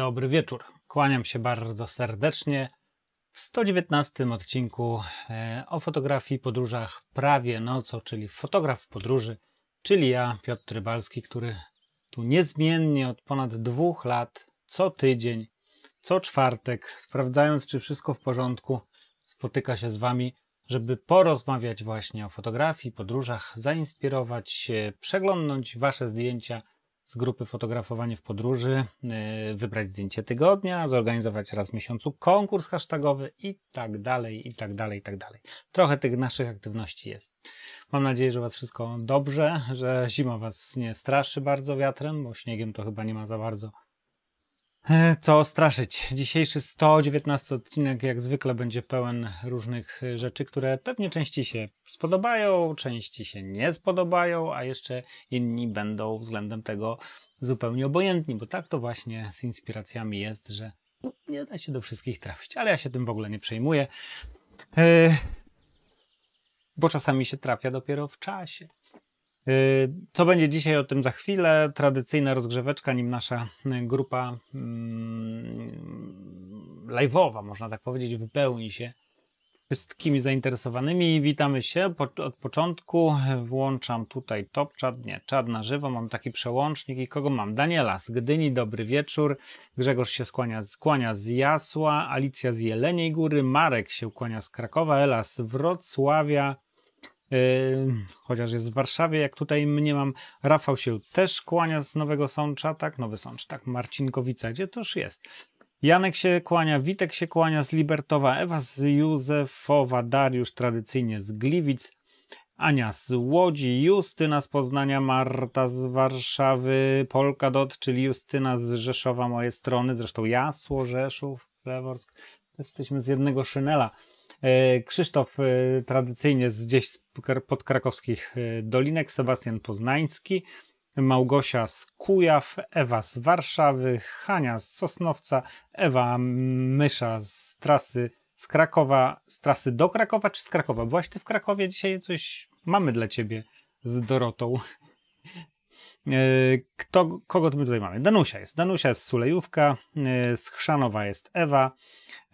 dobry wieczór. Kłaniam się bardzo serdecznie w 119 odcinku e, o fotografii podróżach prawie nocą, czyli fotograf podróży, czyli ja, Piotr Trybalski, który tu niezmiennie od ponad dwóch lat, co tydzień, co czwartek, sprawdzając czy wszystko w porządku, spotyka się z Wami, żeby porozmawiać właśnie o fotografii, podróżach, zainspirować się, przeglądnąć Wasze zdjęcia – z grupy Fotografowanie w Podróży, y, wybrać zdjęcie tygodnia, zorganizować raz w miesiącu konkurs hashtagowy i tak dalej, i tak dalej, i tak dalej. Trochę tych naszych aktywności jest. Mam nadzieję, że u Was wszystko dobrze, że zima Was nie straszy bardzo wiatrem, bo śniegiem to chyba nie ma za bardzo E, co straszyć? Dzisiejszy 119 odcinek jak zwykle będzie pełen różnych e, rzeczy, które pewnie części się spodobają, części się nie spodobają, a jeszcze inni będą względem tego zupełnie obojętni, bo tak to właśnie z inspiracjami jest, że nie da się do wszystkich trafić, ale ja się tym w ogóle nie przejmuję, e, bo czasami się trafia dopiero w czasie. Y, co będzie dzisiaj, o tym za chwilę. Tradycyjna rozgrzeweczka, nim nasza y, grupa mm, live'owa, można tak powiedzieć, wypełni się wszystkimi zainteresowanymi. Witamy się po, od początku. Włączam tutaj top czad, nie, czad na żywo. Mam taki przełącznik i kogo mam? Daniela z Gdyni, dobry wieczór. Grzegorz się skłania, skłania z Jasła, Alicja z Jeleniej Góry, Marek się kłania z Krakowa, Ela z Wrocławia, chociaż jest w Warszawie, jak tutaj mniemam. Rafał się też kłania z Nowego Sącza, tak? Nowy Sącz, tak, Marcinkowica, gdzie toż jest. Janek się kłania, Witek się kłania z Libertowa, Ewa z Józefowa, Dariusz tradycyjnie z Gliwic, Ania z Łodzi, Justyna z Poznania, Marta z Warszawy, Polka Dot, czyli Justyna z Rzeszowa, moje strony, zresztą ja, Rzeszów, Leworsk, jesteśmy z jednego szynela. E, Krzysztof e, tradycyjnie z gdzieś pod krakowskich e, dolinek, Sebastian Poznański, Małgosia z Kujaw, Ewa z Warszawy, Hania z Sosnowca, Ewa Mysza z trasy z Krakowa, z trasy do Krakowa czy z Krakowa? Byłaś ty w Krakowie dzisiaj? Coś mamy dla ciebie z Dorotą. E, kto, kogo my tutaj mamy? Danusia jest. Danusia jest Sulejówka, e, z Chrzanowa jest Ewa,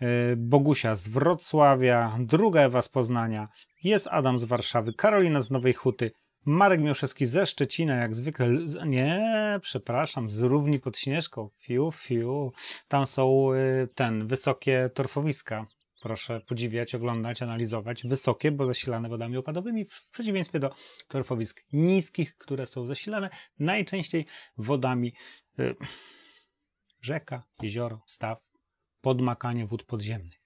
e, Bogusia z Wrocławia, druga Ewa z Poznania, jest Adam z Warszawy, Karolina z Nowej Huty, Marek Mioszewski ze Szczecina, jak zwykle. Nie, przepraszam, z równi pod śnieżką. Fiu, fiu. Tam są ten, wysokie torfowiska proszę podziwiać, oglądać, analizować, wysokie, bo zasilane wodami opadowymi, w przeciwieństwie do torfowisk niskich, które są zasilane najczęściej wodami y, rzeka, jezioro, staw, podmakanie wód podziemnych.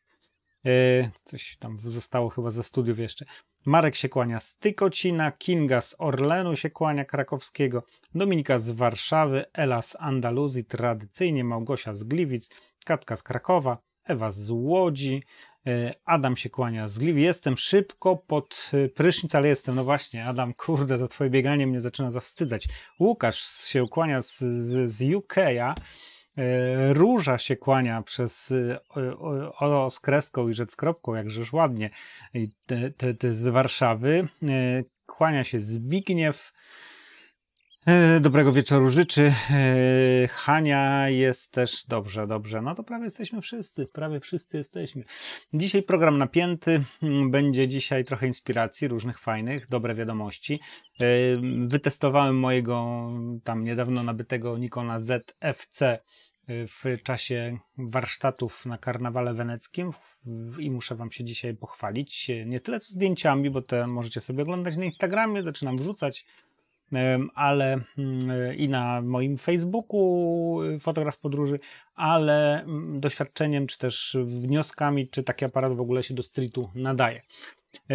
Y, coś tam zostało chyba ze studiów jeszcze. Marek się kłania z Tykocina, Kinga z Orlenu się kłania krakowskiego, Dominika z Warszawy, Ela z Andaluzji, tradycyjnie Małgosia z Gliwic, Katka z Krakowa, Ewa z Łodzi, e, Adam się kłania z Gliwi. Jestem szybko pod e, prysznic, ale jestem. No właśnie, Adam, kurde, to twoje bieganie mnie zaczyna zawstydzać. Łukasz się kłania z, z, z UK. -a. E, Róża się kłania przez o, o, z kreską i rzecz z kropką, jakżeż ładnie. te, te, te z Warszawy. Kłania się Zbigniew. E, dobrego wieczoru życzy. E, Hania jest też dobrze, dobrze. No to prawie jesteśmy wszyscy, prawie wszyscy jesteśmy. Dzisiaj program napięty. Mm, będzie dzisiaj trochę inspiracji, różnych fajnych, dobre wiadomości. E, wytestowałem mojego tam niedawno nabytego Nikona ZFC w czasie warsztatów na karnawale weneckim i muszę Wam się dzisiaj pochwalić. Nie tyle co zdjęciami, bo te możecie sobie oglądać na Instagramie, zaczynam wrzucać ale mm, i na moim Facebooku y, fotograf podróży, ale mm, doświadczeniem, czy też wnioskami, czy taki aparat w ogóle się do streetu nadaje. E,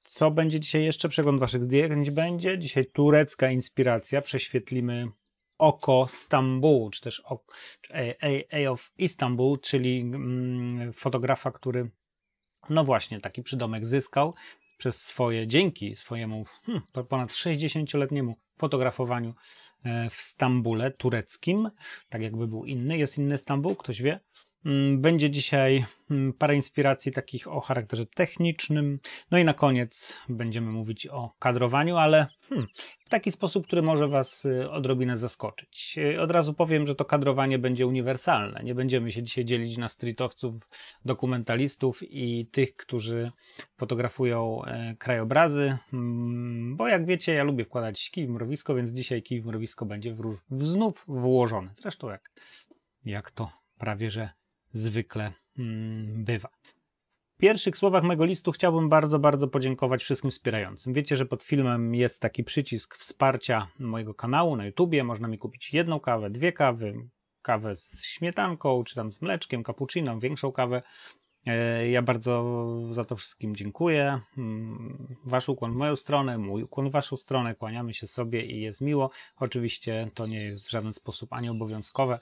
co będzie dzisiaj jeszcze? Przegląd Waszych zdjęć będzie. Dzisiaj turecka inspiracja. Prześwietlimy oko Stambułu, czy też Eye A, of Istanbul, czyli mm, fotografa, który no właśnie taki przydomek zyskał przez swoje, dzięki swojemu hmm, ponad 60-letniemu fotografowaniu e, w Stambule tureckim, tak jakby był inny, jest inny Stambuł, ktoś wie? Mm, będzie dzisiaj mm, parę inspiracji takich o charakterze technicznym. No i na koniec będziemy mówić o kadrowaniu, ale hmm, w taki sposób, który może Was y, odrobinę zaskoczyć. Y, od razu powiem, że to kadrowanie będzie uniwersalne. Nie będziemy się dzisiaj dzielić na streetowców, dokumentalistów i tych, którzy fotografują e, krajobrazy, mm, bo jak wiecie, ja lubię wkładać kij w mrowisko, więc dzisiaj kij w mrowisko będzie w, znów włożony. Zresztą jak, jak to prawie że zwykle mm, bywa. W pierwszych słowach mego listu chciałbym bardzo, bardzo podziękować wszystkim wspierającym. Wiecie, że pod filmem jest taki przycisk wsparcia mojego kanału na YouTubie. Można mi kupić jedną kawę, dwie kawy, kawę z śmietanką, czy tam z mleczkiem, cappuccino, większą kawę. E, ja bardzo za to wszystkim dziękuję. Mm, wasz ukłon w moją stronę, mój ukłon w waszą stronę. Kłaniamy się sobie i jest miło. Oczywiście to nie jest w żaden sposób ani obowiązkowe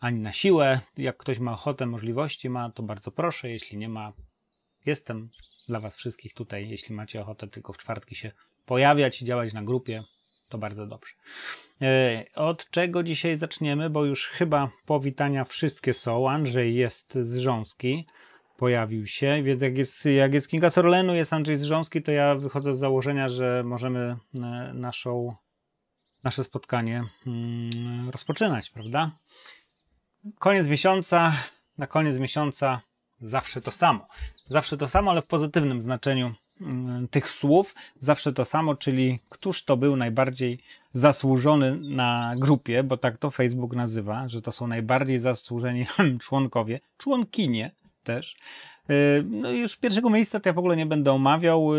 ani na siłę. Jak ktoś ma ochotę, możliwości ma, to bardzo proszę. Jeśli nie ma, jestem dla Was wszystkich tutaj. Jeśli macie ochotę tylko w czwartki się pojawiać i działać na grupie, to bardzo dobrze. E, od czego dzisiaj zaczniemy, bo już chyba powitania wszystkie są. Andrzej jest z Rząski, pojawił się, więc jak jest, jak jest Kinga Sorlenu, jest Andrzej z Rząski, to ja wychodzę z założenia, że możemy e, naszą, nasze spotkanie mm, rozpoczynać, prawda? koniec miesiąca, na koniec miesiąca zawsze to samo. Zawsze to samo, ale w pozytywnym znaczeniu mm, tych słów, zawsze to samo, czyli któż to był najbardziej zasłużony na grupie, bo tak to Facebook nazywa, że to są najbardziej zasłużeni członkowie, członkinie też. E, no już pierwszego miejsca to ja w ogóle nie będę omawiał. E,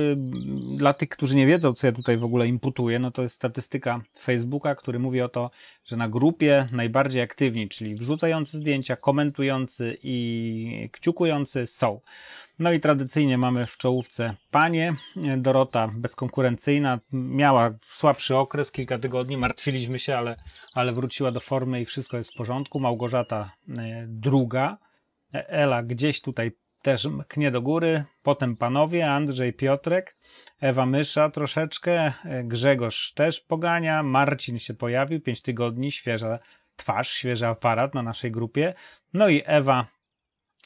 dla tych, którzy nie wiedzą, co ja tutaj w ogóle imputuję, no to jest statystyka Facebooka, który mówi o to, że na grupie najbardziej aktywni, czyli wrzucający zdjęcia, komentujący i kciukujący są. No i tradycyjnie mamy w czołówce panie. E, Dorota bezkonkurencyjna, miała słabszy okres, kilka tygodni, martwiliśmy się, ale, ale wróciła do formy i wszystko jest w porządku. Małgorzata druga. E, Ela gdzieś tutaj też mknie do góry, potem panowie, Andrzej Piotrek, Ewa Mysza troszeczkę, e, Grzegorz też pogania, Marcin się pojawił, 5 tygodni, świeża twarz, świeży aparat na naszej grupie, no i Ewa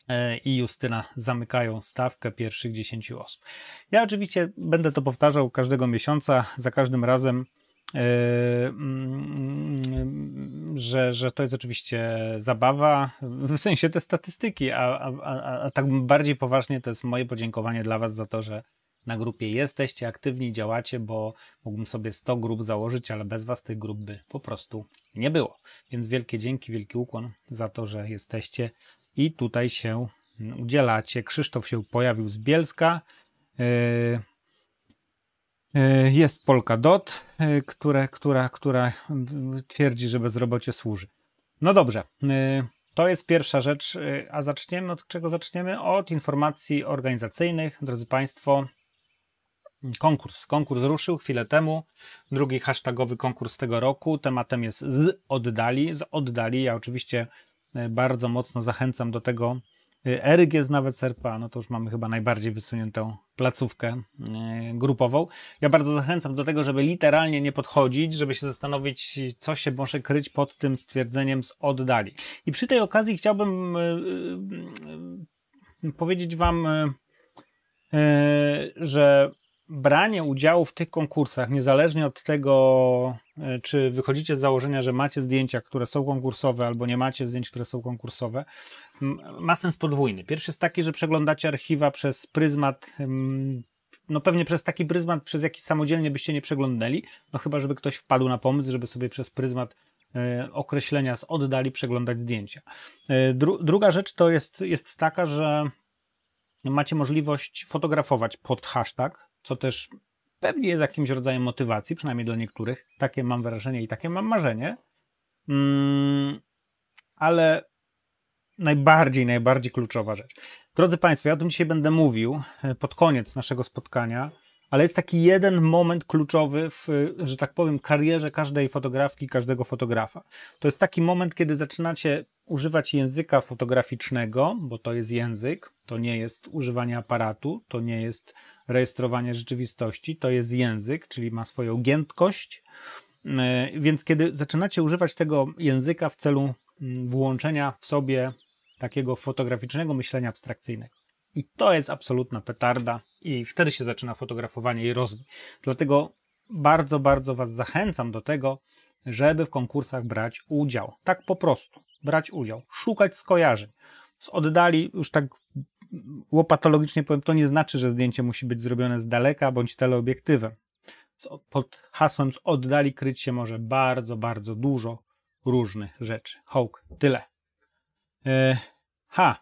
e, i Justyna zamykają stawkę pierwszych 10 osób. Ja oczywiście będę to powtarzał każdego miesiąca, za każdym razem E, mm, że, że to jest oczywiście zabawa, w sensie te statystyki, a, a, a, tak bardziej poważnie to jest moje podziękowanie dla Was za to, że na grupie jesteście, aktywni, działacie, bo mógłbym sobie 100 grup założyć, ale bez Was tych grup by po prostu nie było. Więc wielkie dzięki, wielki ukłon za to, że jesteście i tutaj się udzielacie. Krzysztof się pojawił z Bielska. Yy, E, jest Polkadot, e, które, która, która twierdzi, że bezrobocie służy. No dobrze, e, to jest pierwsza rzecz, a zaczniemy od czego zaczniemy? Od informacji organizacyjnych. Drodzy Państwo, konkurs. Konkurs ruszył chwilę temu. Drugi hashtagowy konkurs tego roku. Tematem jest z oddali. Z oddali. Ja oczywiście bardzo mocno zachęcam do tego, Y, Eryk jest nawet Serpa, no to już mamy chyba najbardziej wysuniętą placówkę y, grupową. Ja bardzo zachęcam do tego, żeby literalnie nie podchodzić, żeby się zastanowić, co się może kryć pod tym stwierdzeniem z oddali. I przy tej okazji chciałbym y, powiedzieć Wam, że branie udziału w tych konkursach, niezależnie od tego, czy wychodzicie z założenia, że macie zdjęcia, które są konkursowe, albo nie macie zdjęć, które są konkursowe, ma sens podwójny. Pierwszy jest taki, że przeglądacie archiwa przez pryzmat no pewnie przez taki pryzmat, przez jaki samodzielnie byście nie przeglądnęli, no chyba, żeby ktoś wpadł na pomysł, żeby sobie przez pryzmat e, określenia z oddali przeglądać zdjęcia. E, dru druga rzecz to jest, jest taka, że macie możliwość fotografować pod hashtag, co też pewnie jest jakimś rodzajem motywacji, przynajmniej dla niektórych. Takie mam wrażenie i takie mam marzenie. Mm, ale najbardziej, najbardziej kluczowa rzecz. Drodzy Państwo, ja o tym dzisiaj będę mówił e, pod koniec naszego spotkania, ale jest taki jeden moment kluczowy w, e, że tak powiem, karierze każdej fotografki, każdego fotografa. To jest taki moment, kiedy zaczynacie używać języka fotograficznego, bo to jest język, to nie jest używanie aparatu, to nie jest rejestrowania rzeczywistości. To jest język, czyli ma swoją giętkość. E, więc kiedy zaczynacie używać tego języka w celu mm, włączenia w sobie takiego fotograficznego myślenia abstrakcyjnego. I to jest absolutna petarda, i wtedy się zaczyna fotografowanie i rozwój. Dlatego bardzo, bardzo Was zachęcam do tego, żeby w konkursach brać udział. Tak po prostu, brać udział, szukać skojarzeń. Z oddali, już tak łopatologicznie powiem, to nie znaczy, że zdjęcie musi być zrobione z daleka bądź teleobiektywem. Pod hasłem z oddali kryć się może bardzo, bardzo dużo różnych rzeczy. Hołk, tyle. E, ha.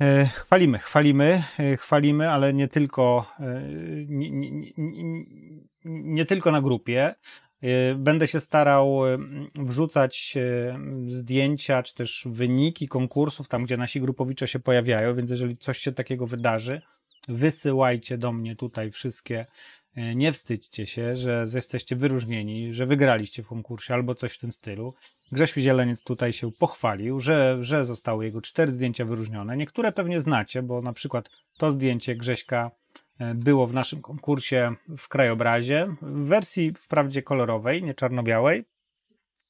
E, chwalimy, chwalimy, e, chwalimy, ale nie tylko, e, nie, nie, nie, nie tylko na grupie, Y, będę się starał y, wrzucać y, zdjęcia czy też wyniki konkursów tam, gdzie nasi grupowicze się pojawiają, więc jeżeli coś się takiego wydarzy, wysyłajcie do mnie tutaj wszystkie. Nie wstydźcie się, że jesteście wyróżnieni, że wygraliście w konkursie albo coś w tym stylu. Grzesiu Zieleniec tutaj się pochwalił, że, że zostały jego cztery zdjęcia wyróżnione. Niektóre pewnie znacie, bo na przykład to zdjęcie Grześka E, było w naszym konkursie w krajobrazie, w wersji wprawdzie kolorowej, nie czarno-białej,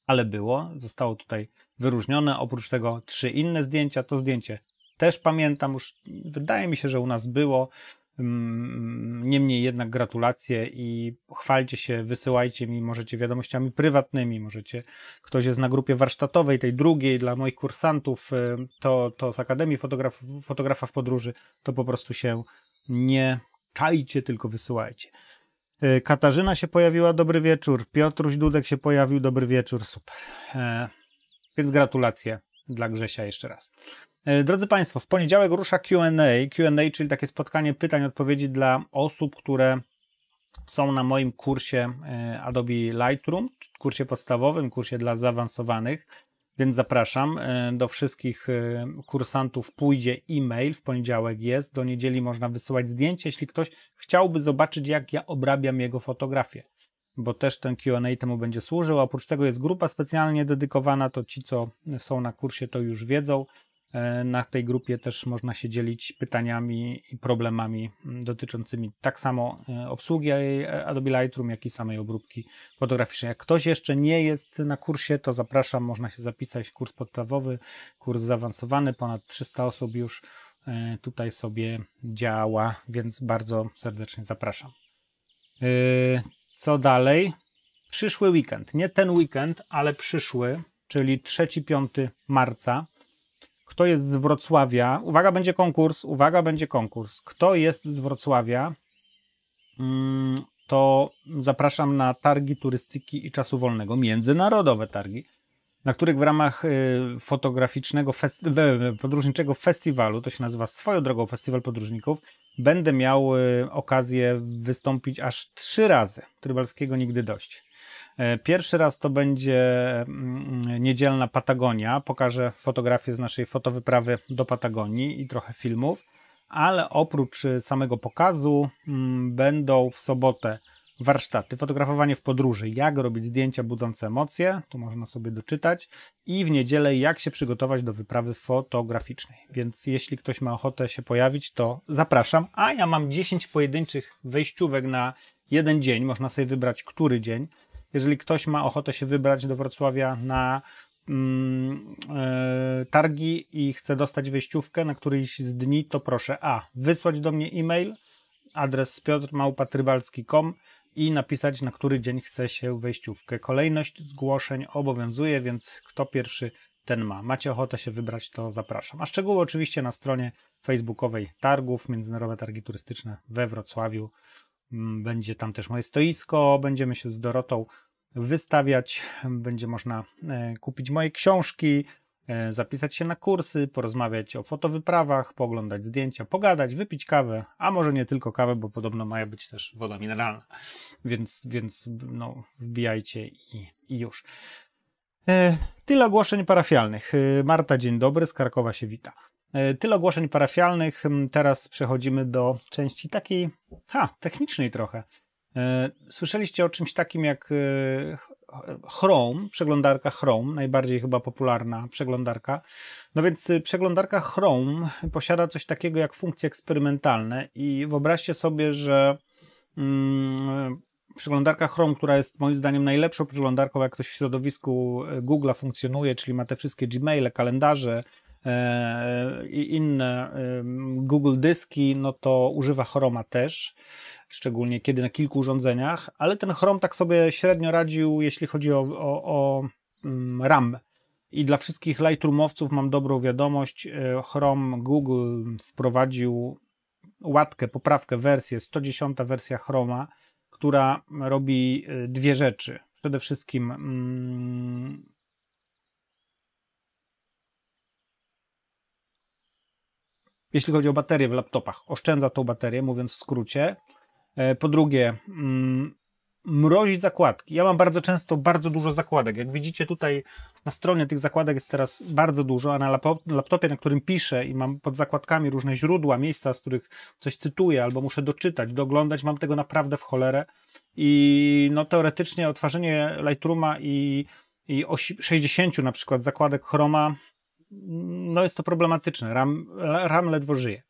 ale było, zostało tutaj wyróżnione. Oprócz tego trzy inne zdjęcia. To zdjęcie też pamiętam, już wydaje mi się, że u nas było. Mm, niemniej jednak gratulacje i chwalcie się, wysyłajcie mi, możecie wiadomościami prywatnymi, możecie, ktoś jest na grupie warsztatowej, tej drugiej dla moich kursantów, y, to, to z Akademii Fotograf, Fotografa w Podróży, to po prostu się nie czajcie, tylko wysyłajcie. E, Katarzyna się pojawiła, dobry wieczór. Piotruś Dudek się pojawił, dobry wieczór, super. E, więc gratulacje dla Grzesia jeszcze raz. E, drodzy Państwo, w poniedziałek rusza QA. QA, czyli takie spotkanie pytań, odpowiedzi dla osób, które są na moim kursie Adobe Lightroom, kursie podstawowym, kursie dla zaawansowanych. Więc zapraszam. E, do wszystkich e, kursantów pójdzie e-mail, w poniedziałek jest, do niedzieli można wysyłać zdjęcie, jeśli ktoś chciałby zobaczyć, jak ja obrabiam jego fotografię, bo też ten QA temu będzie służył. Oprócz tego jest grupa specjalnie dedykowana, to ci, co są na kursie, to już wiedzą. E, na tej grupie też można się dzielić pytaniami i problemami dotyczącymi tak samo e, obsługi e, Adobe Lightroom, jak i samej obróbki fotograficznej. Jak ktoś jeszcze nie jest na kursie, to zapraszam, można się zapisać. Kurs podstawowy, kurs zaawansowany, ponad 300 osób już tutaj sobie działa, więc bardzo serdecznie zapraszam. Co dalej? Przyszły weekend, nie ten weekend, ale przyszły, czyli 3-5 marca kto jest z Wrocławia. Uwaga, będzie konkurs, uwaga, będzie konkurs. Kto jest z Wrocławia, mm, to zapraszam na targi turystyki i czasu wolnego, międzynarodowe targi, na których w ramach y, fotograficznego, festi podróżniczego festiwalu, to się nazywa swoją drogą Festiwal Podróżników, będę miał y, okazję wystąpić aż trzy razy. Trybalskiego nigdy dość. E, pierwszy raz to będzie mm, niedzielna Patagonia. Pokażę fotografie z naszej fotowyprawy do Patagonii i trochę filmów. Ale oprócz y, samego pokazu mm, będą w sobotę warsztaty, fotografowanie w podróży, jak robić zdjęcia budzące emocje, tu można sobie doczytać, i w niedzielę jak się przygotować do wyprawy fotograficznej. Więc jeśli ktoś ma ochotę się pojawić, to zapraszam. A ja mam 10 pojedynczych wejściówek na jeden dzień, można sobie wybrać który dzień jeżeli ktoś ma ochotę się wybrać do Wrocławia na mm, e, targi i chcę dostać wejściówkę na któryś z dni, to proszę A. Wysłać do mnie e-mail, adres piotrmałpatrybalski.com i napisać, na który dzień chce się wejściówkę. Kolejność zgłoszeń obowiązuje, więc kto pierwszy, ten ma. Macie ochotę się wybrać, to zapraszam. A szczegóły oczywiście na stronie facebookowej targów, Międzynarodowe Targi Turystyczne we Wrocławiu. Mm, będzie tam też moje stoisko, będziemy się z Dorotą wystawiać, będzie można e, kupić moje książki, e, zapisać się na kursy, porozmawiać o fotowyprawach, pooglądać zdjęcia, pogadać, wypić kawę, a może nie tylko kawę, bo podobno ma być też woda mineralna. Więc, więc no, wbijajcie i, i już. E, tyle ogłoszeń parafialnych. Marta, dzień dobry, z Karkowa się wita. E, tyle ogłoszeń parafialnych. Mm, teraz przechodzimy do części takiej, ha, technicznej trochę. E, słyszeliście o czymś takim jak e, Chrome, przeglądarka Chrome, najbardziej chyba popularna przeglądarka. No więc przeglądarka Chrome posiada coś takiego jak funkcje eksperymentalne i wyobraźcie sobie, że mm, przeglądarka Chrome, która jest moim zdaniem najlepszą przeglądarką, jak ktoś w środowisku Google'a funkcjonuje, czyli ma te wszystkie Gmaile, kalendarze, E, i inne Google dyski, no to używa Chroma też, szczególnie kiedy na kilku urządzeniach, ale ten Chrome tak sobie średnio radził, jeśli chodzi o, o, o mm, RAM. I dla wszystkich Lightroomowców mam dobrą wiadomość. E, Chrome Google wprowadził łatkę, poprawkę, wersję, 110 wersja Chroma, która robi e, dwie rzeczy. Przede wszystkim mm, jeśli chodzi o baterie w laptopach. Oszczędza tą baterię, mówiąc w skrócie. E, po drugie, mm, mrozi zakładki. Ja mam bardzo często bardzo dużo zakładek. Jak widzicie tutaj na stronie tych zakładek jest teraz bardzo dużo, a na laptopie, na którym piszę i mam pod zakładkami różne źródła, miejsca, z których coś cytuję albo muszę doczytać, doglądać, mam tego naprawdę w cholerę. I no teoretycznie otworzenie Lightrooma i, i 60 na przykład zakładek Chroma no jest to problematyczne. RAM, RAM ledwo żyje.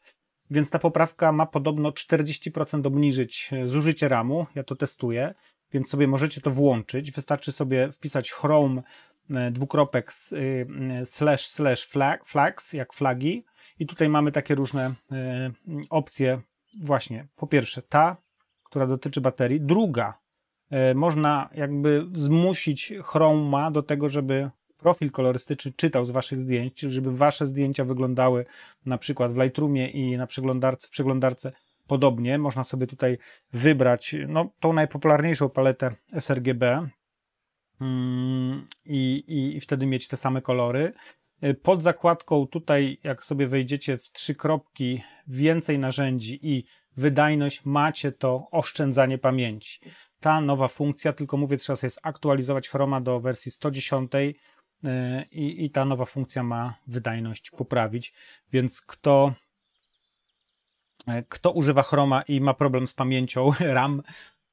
Więc ta poprawka ma podobno 40% obniżyć e, zużycie RAMu. Ja to testuję, więc sobie możecie to włączyć. Wystarczy sobie wpisać Chrome e, dwukropek y, slash slash flag, flags, jak flagi. I tutaj mamy takie różne e, opcje. Właśnie, po pierwsze ta, która dotyczy baterii. Druga, można jakby zmusić Chroma do tego, żeby profil kolorystyczny czytał z waszych zdjęć, żeby wasze zdjęcia wyglądały na przykład w Lightroomie i na przeglądarce, w przeglądarce podobnie. Można sobie tutaj wybrać no, tą najpopularniejszą paletę sRGB mm, i, i, i wtedy mieć te same kolory. Y, pod zakładką tutaj, jak sobie wejdziecie w trzy kropki, więcej narzędzi i wydajność, macie to oszczędzanie pamięci. Ta nowa funkcja, tylko mówię, trzeba sobie zaktualizować Chroma do wersji 110, Y, i, i ta nowa funkcja ma wydajność poprawić, więc kto y, kto używa Chroma i ma problem z pamięcią RAM,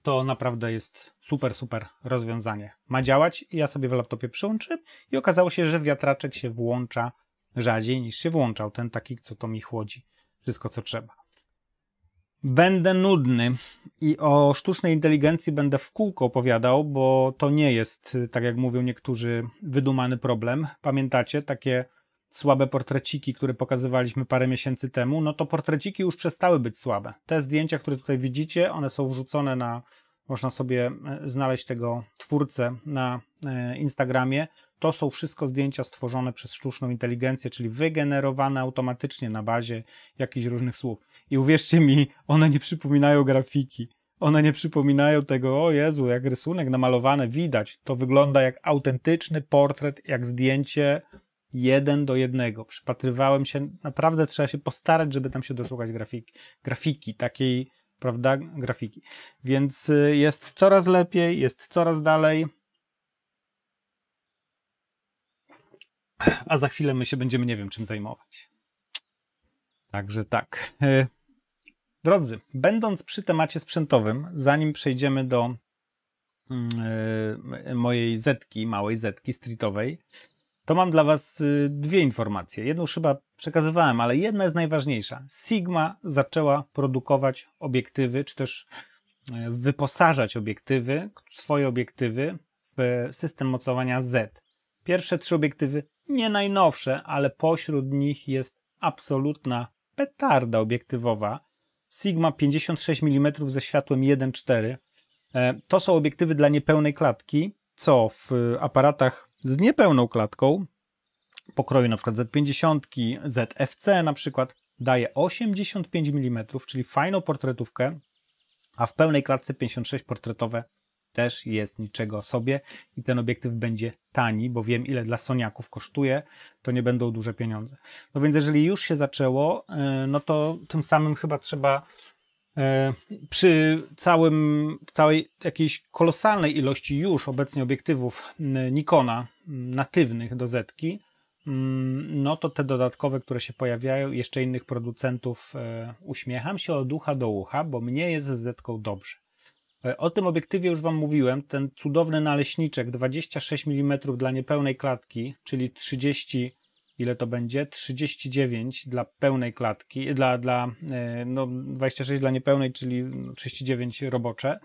to naprawdę jest super, super rozwiązanie. Ma działać i ja sobie w laptopie przyłączę i okazało się, że wiatraczek się włącza rzadziej niż się włączał, ten taki, co to mi chłodzi wszystko, co trzeba będę nudny i o sztucznej inteligencji będę w kółko opowiadał, bo to nie jest, y, tak jak mówią niektórzy, wydumany problem. Pamiętacie takie słabe portreciki, które pokazywaliśmy parę miesięcy temu? No to portreciki już przestały być słabe. Te zdjęcia, które tutaj widzicie, one są wrzucone na. Można sobie e, znaleźć tego twórcę na e, Instagramie. To są wszystko zdjęcia stworzone przez sztuczną inteligencję, czyli wygenerowane automatycznie na bazie jakichś różnych słów. I uwierzcie mi, one nie przypominają grafiki. One nie przypominają tego, o Jezu, jak rysunek namalowany widać. To wygląda jak autentyczny portret, jak zdjęcie jeden do jednego. Przypatrywałem się, naprawdę trzeba się postarać, żeby tam się doszukać grafiki, grafiki takiej, prawda, grafiki. Więc y, jest coraz lepiej, jest coraz dalej. a za chwilę my się będziemy nie wiem czym zajmować. Także tak. E, drodzy, będąc przy temacie sprzętowym, zanim przejdziemy do mm, e, mojej zetki, małej zetki streetowej, to mam dla Was e, dwie informacje. Jedną już chyba przekazywałem, ale jedna jest najważniejsza. Sigma zaczęła produkować obiektywy, czy też wyposażać obiektywy, swoje obiektywy w system mocowania Z. Pierwsze trzy obiektywy nie najnowsze, ale pośród nich jest absolutna petarda obiektywowa. Sigma 56 mm ze światłem 1.4. E, to są obiektywy dla niepełnej klatki, co w aparatach z niepełną klatką pokroju np. Z50, ZFC na przykład daje 85 mm, czyli fajną portretówkę, a w pełnej klatce 56 portretowe też jest niczego sobie i ten obiektyw będzie tani, bo wiem ile dla soniaków kosztuje, to nie będą duże pieniądze. No więc jeżeli już się zaczęło, e, no to tym samym chyba trzeba e, przy całym, całej jakiejś kolosalnej ilości już obecnie obiektywów Nikona natywnych do Zetki, no to te dodatkowe, które się pojawiają, jeszcze innych producentów, e, uśmiecham się od ucha do ucha, bo mnie jest z Zetką dobrze. E, o tym obiektywie już Wam mówiłem. Ten cudowny naleśniczek 26 mm dla niepełnej klatki, czyli 30, ile to będzie? 39 dla pełnej klatki, dla, dla e, no 26 dla niepełnej, czyli 39 robocze.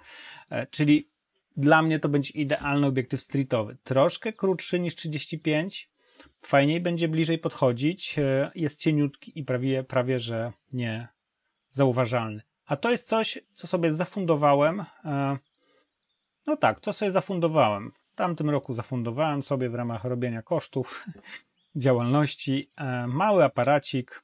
E, czyli dla mnie to będzie idealny obiektyw streetowy. Troszkę krótszy niż 35, fajniej będzie bliżej podchodzić, jest cieniutki i prawie, prawie że nie zauważalny. A to jest coś, co sobie zafundowałem. E, no tak, co sobie zafundowałem. W tamtym roku zafundowałem sobie w ramach robienia kosztów działalności e, mały aparacik.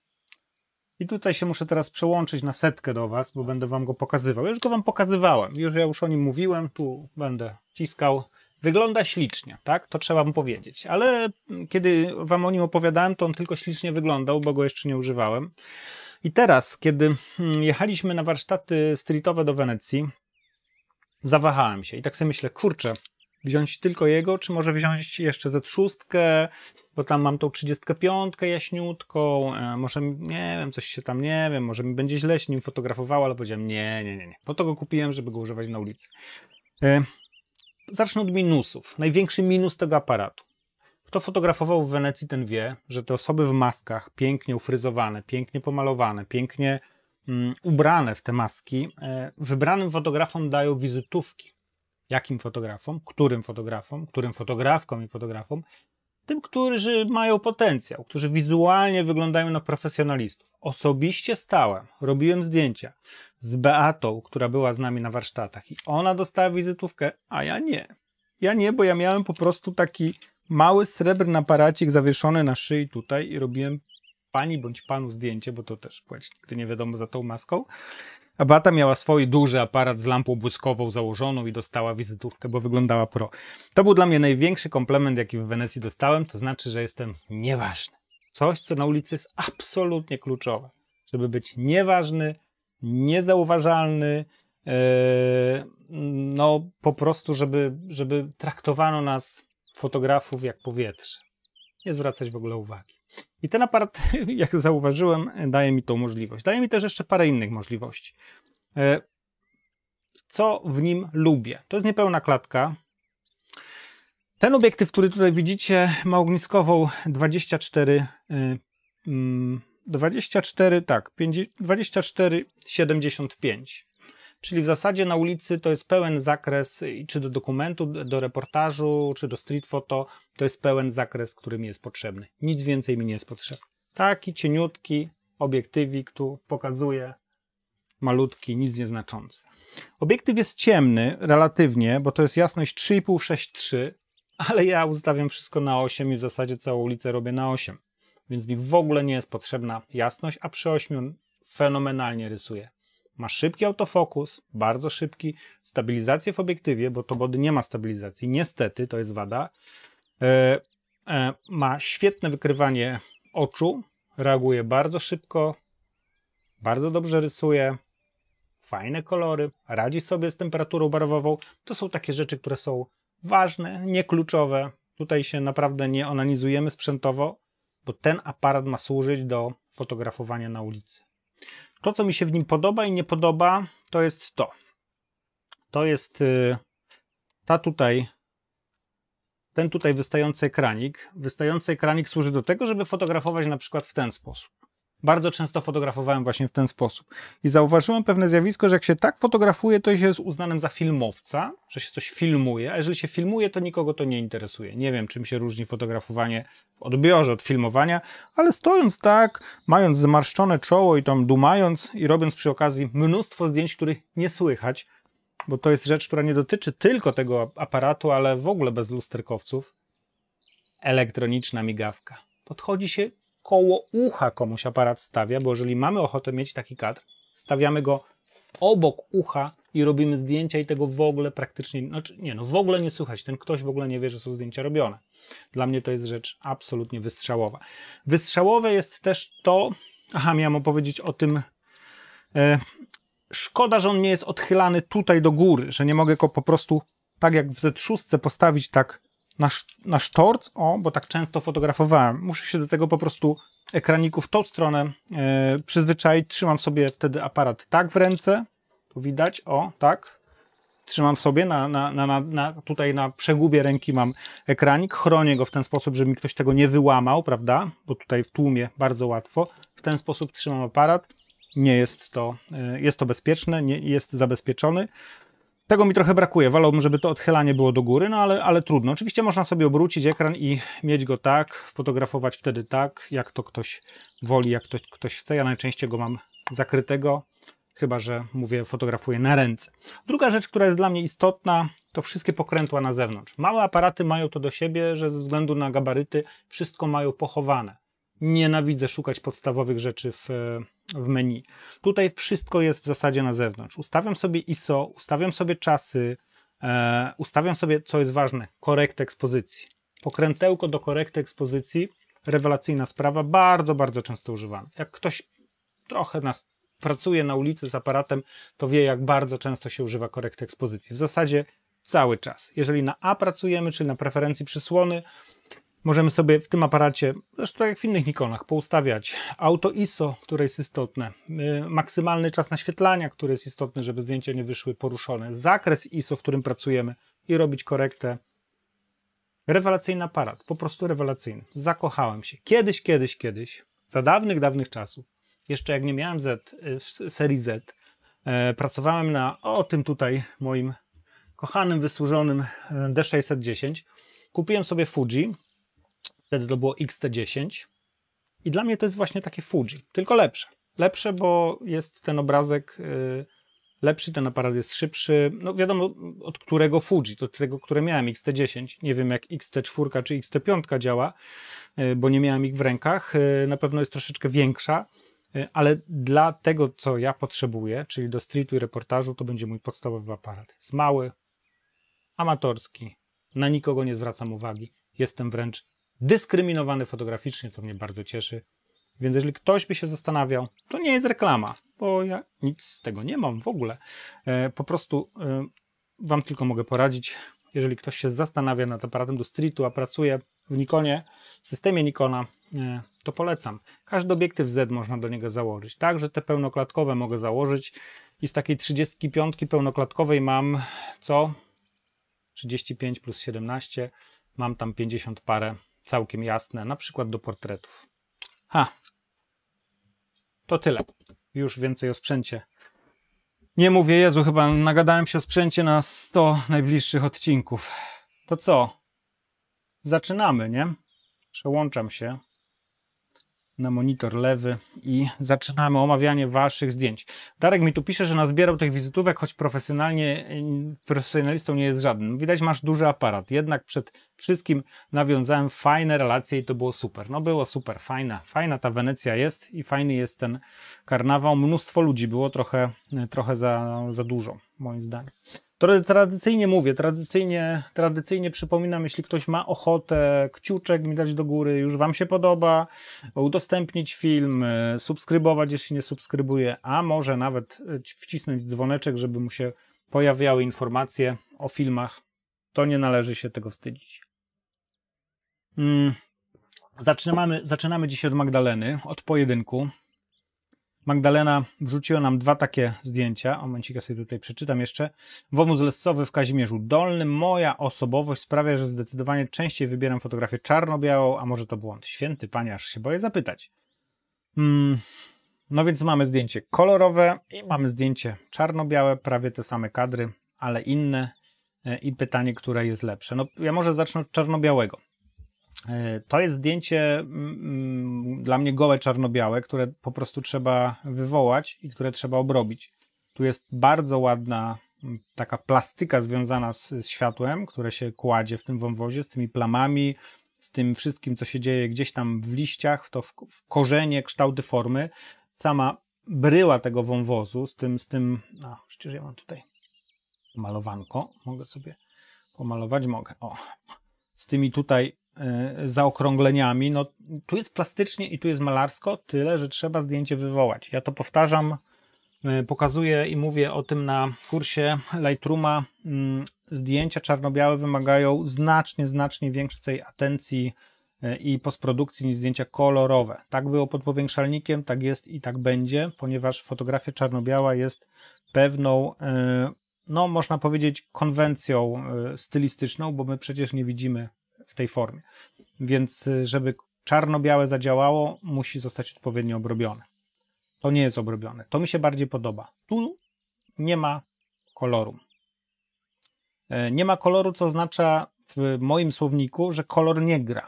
I tutaj się muszę teraz przełączyć na setkę do Was, bo będę Wam go pokazywał. Już go Wam pokazywałem, już ja już o nim mówiłem, tu będę ciskał. Wygląda ślicznie, tak? To trzeba Wam powiedzieć. Ale kiedy Wam o nim opowiadałem, to on tylko ślicznie wyglądał, bo go jeszcze nie używałem. I teraz, kiedy hmm, jechaliśmy na warsztaty streetowe do Wenecji, zawahałem się i tak sobie myślę, kurczę, wziąć tylko jego, czy może wziąć jeszcze ze trzustkę, bo tam mam tą 35 jaśniutką, e, może, nie wiem, coś się tam, nie wiem, może mi będzie źle się nim fotografowało, ale powiedziałem, nie, nie, nie, nie. Po to go kupiłem, żeby go używać na ulicy. E, zacznę od minusów. Największy minus tego aparatu. Kto fotografował w Wenecji, ten wie, że te osoby w maskach, pięknie ufryzowane, pięknie pomalowane, pięknie mm, ubrane w te maski, e, wybranym fotografom dają wizytówki. Jakim fotografom? Którym fotografom? Którym fotografkom i fotografom? Tym, którzy mają potencjał, którzy wizualnie wyglądają na profesjonalistów. Osobiście stałem, robiłem zdjęcia z Beatą, która była z nami na warsztatach i ona dostała wizytówkę, a ja nie. Ja nie, bo ja miałem po prostu taki mały srebrny aparacik zawieszony na szyi tutaj i robiłem pani bądź panu zdjęcie, bo to też płeć nigdy nie wiadomo za tą maską. A miała swój duży aparat z lampą błyskową założoną i dostała wizytówkę, bo wyglądała pro. To był dla mnie największy komplement, jaki w Wenecji dostałem, to znaczy, że jestem nieważny. Coś, co na ulicy jest absolutnie kluczowe. Żeby być nieważny, niezauważalny, yy, no po prostu, żeby, żeby traktowano nas fotografów jak powietrze. Nie zwracać w ogóle uwagi. I ten aparat, jak zauważyłem, daje mi tą możliwość. Daje mi też jeszcze parę innych możliwości. E, co w nim lubię? To jest niepełna klatka. Ten obiektyw, który tutaj widzicie, ma ogniskową 24 24, y, mm, tak, 24,75. Czyli w zasadzie na ulicy to jest pełen zakres, czy do dokumentu, do reportażu, czy do street photo, to jest pełen zakres, który mi jest potrzebny. Nic więcej mi nie jest potrzebne. Taki cieniutki obiektywik tu pokazuje, malutki, nic nieznaczący. Obiektyw jest ciemny relatywnie, bo to jest jasność 3,5-6,3, ale ja ustawiam wszystko na 8 i w zasadzie całą ulicę robię na 8. Więc mi w ogóle nie jest potrzebna jasność, a przy 8 fenomenalnie rysuje. Ma szybki autofokus, bardzo szybki, stabilizację w obiektywie, bo to body nie ma stabilizacji, niestety, to jest wada. E, e, ma świetne wykrywanie oczu, reaguje bardzo szybko, bardzo dobrze rysuje, fajne kolory, radzi sobie z temperaturą barwową. To są takie rzeczy, które są ważne, niekluczowe. Tutaj się naprawdę nie onanizujemy sprzętowo, bo ten aparat ma służyć do fotografowania na ulicy. To, co mi się w nim podoba i nie podoba, to jest to. To jest y, ta tutaj, ten tutaj wystający ekranik. Wystający ekranik służy do tego, żeby fotografować na przykład w ten sposób. Bardzo często fotografowałem właśnie w ten sposób. I zauważyłem pewne zjawisko, że jak się tak fotografuje, to się jest uznanym za filmowca, że się coś filmuje, a jeżeli się filmuje, to nikogo to nie interesuje. Nie wiem, czym się różni fotografowanie w odbiorze od filmowania, ale stojąc tak, mając zmarszczone czoło i tam dumając i robiąc przy okazji mnóstwo zdjęć, których nie słychać, bo to jest rzecz, która nie dotyczy tylko tego aparatu, ale w ogóle bez lusterkowców. Elektroniczna migawka. Podchodzi się koło ucha komuś aparat stawia, bo jeżeli mamy ochotę mieć taki kadr, stawiamy go obok ucha i robimy zdjęcia i tego w ogóle praktycznie, znaczy nie no, w ogóle nie słychać. Ten ktoś w ogóle nie wie, że są zdjęcia robione. Dla mnie to jest rzecz absolutnie wystrzałowa. Wystrzałowe jest też to, aha, miałem opowiedzieć o tym, e, szkoda, że on nie jest odchylany tutaj do góry, że nie mogę go po prostu tak jak w Z6 postawić tak nasz na sztorc, o, bo tak często fotografowałem. Muszę się do tego po prostu ekraniku w tą stronę yy, przyzwyczaić. Trzymam sobie wtedy aparat tak w ręce, tu widać, o, tak. Trzymam sobie na, na, na, na, tutaj na przegubie ręki mam ekranik, chronię go w ten sposób, żeby mi ktoś tego nie wyłamał, prawda? Bo tutaj w tłumie bardzo łatwo. W ten sposób trzymam aparat. Nie jest to, yy, jest to bezpieczne, nie jest zabezpieczony. Tego mi trochę brakuje. Wolałbym, żeby to odchylanie było do góry, no ale, ale trudno. Oczywiście można sobie obrócić ekran i mieć go tak, fotografować wtedy tak, jak to ktoś woli, jak to ktoś chce. Ja najczęściej go mam zakrytego, chyba że mówię, fotografuję na ręce. Druga rzecz, która jest dla mnie istotna, to wszystkie pokrętła na zewnątrz. Małe aparaty mają to do siebie, że ze względu na gabaryty wszystko mają pochowane nienawidzę szukać podstawowych rzeczy w, w menu. Tutaj wszystko jest w zasadzie na zewnątrz. Ustawiam sobie ISO, ustawiam sobie czasy, e, ustawiam sobie, co jest ważne, korektę ekspozycji. Pokrętełko do korekty ekspozycji, rewelacyjna sprawa, bardzo, bardzo często używana. Jak ktoś trochę nas pracuje na ulicy z aparatem, to wie, jak bardzo często się używa korekty ekspozycji. W zasadzie cały czas. Jeżeli na A pracujemy, czyli na preferencji przysłony, Możemy sobie w tym aparacie, zresztą tak jak w innych Nikonach, poustawiać auto ISO, które jest istotne, y, maksymalny czas naświetlania, który jest istotny, żeby zdjęcia nie wyszły poruszone, zakres ISO, w którym pracujemy i robić korektę. Rewelacyjny aparat, po prostu rewelacyjny. Zakochałem się. Kiedyś, kiedyś, kiedyś, za dawnych, dawnych czasów, jeszcze jak nie miałem Z, y, serii Z, e, pracowałem na o tym tutaj moim kochanym, wysłużonym e, D610. Kupiłem sobie Fuji Wtedy to było XT10. I dla mnie to jest właśnie takie Fuji, tylko lepsze. Lepsze, bo jest ten obrazek y, lepszy, ten aparat jest szybszy. No wiadomo, od którego Fuji, to tego, które miałem, XT10. Nie wiem, jak XT4 czy XT5 działa, y, bo nie miałem ich w rękach. Y, na pewno jest troszeczkę większa, ale dla tego, co ja potrzebuję, czyli do streetu i reportażu, to będzie mój podstawowy aparat. Jest mały, amatorski, na nikogo nie zwracam uwagi. Jestem wręcz dyskryminowany fotograficznie, co mnie bardzo cieszy. Więc jeżeli ktoś by się zastanawiał, to nie jest reklama, bo ja nic z tego nie mam w ogóle. E, po prostu e, Wam tylko mogę poradzić, jeżeli ktoś się zastanawia nad aparatem do streetu, a pracuje w Nikonie, w systemie Nikona, e, to polecam. Każdy obiektyw Z można do niego założyć. Także te pełnoklatkowe mogę założyć i z takiej 35 pełnoklatkowej mam co? 35 plus 17, mam tam 50 parę całkiem jasne, na przykład do portretów. Ha! To tyle. Już więcej o sprzęcie. Nie mówię, Jezu, chyba nagadałem się o sprzęcie na 100 najbliższych odcinków. To co? Zaczynamy, nie? Przełączam się na monitor lewy i zaczynamy omawianie Waszych zdjęć. Darek mi tu pisze, że nazbierał tych wizytówek, choć profesjonalnie, y, profesjonalistą nie jest żaden. Widać, masz duży aparat, jednak przed wszystkim nawiązałem fajne relacje i to było super. No było super, fajna, fajna ta Wenecja jest i fajny jest ten karnawał. Mnóstwo ludzi było, trochę, trochę za, za dużo, moim zdaniem. Tradycyjnie mówię, tradycyjnie, tradycyjnie przypominam, jeśli ktoś ma ochotę, kciuczek mi dać do góry, już Wam się podoba, udostępnić film, e, subskrybować, jeśli nie subskrybuje, a może nawet e, wcisnąć dzwoneczek, żeby mu się pojawiały informacje o filmach. To nie należy się tego wstydzić. Mm, zaczynamy, zaczynamy dzisiaj od Magdaleny, od pojedynku. Magdalena wrzuciła nam dwa takie zdjęcia. O, momencik, ja sobie tutaj przeczytam jeszcze. Wowóz lesowy w Kazimierzu Dolnym. Moja osobowość sprawia, że zdecydowanie częściej wybieram fotografię czarno-białą, a może to błąd. Święty panie, aż się boję zapytać. Hmm, no więc mamy zdjęcie kolorowe i mamy zdjęcie czarno-białe, prawie te same kadry, ale inne. E, I pytanie, które jest lepsze. No ja może zacznę od czarno-białego. E, to jest zdjęcie mm, mm, dla mnie gołe czarno-białe, które po prostu trzeba wywołać i które trzeba obrobić. Tu jest bardzo ładna mm, taka plastyka związana z, z, światłem, które się kładzie w tym wąwozie, z tymi plamami, z tym wszystkim, co się dzieje gdzieś tam w liściach, to w, w korzenie, kształty formy. Sama bryła tego wąwozu z tym, z tym, a przecież ja mam tutaj malowanko, mogę sobie pomalować, mogę, o, z tymi tutaj E, zaokrągleniami. No, tu jest plastycznie i tu jest malarsko, tyle, że trzeba zdjęcie wywołać. Ja to powtarzam, e, pokazuję i mówię o tym na kursie Lightrooma. Mm, zdjęcia czarno-białe wymagają znacznie, znacznie większej atencji e, i postprodukcji niż zdjęcia kolorowe. Tak było pod powiększalnikiem, tak jest i tak będzie, ponieważ fotografia czarno-biała jest pewną, no można powiedzieć, konwencją stylistyczną, bo my przecież nie widzimy w tej formie. Więc y, żeby czarno-białe zadziałało, musi zostać odpowiednio obrobione. To nie jest obrobione. To mi się bardziej podoba. Tu nie ma koloru. E, nie ma koloru, co oznacza w moim słowniku, że kolor nie gra.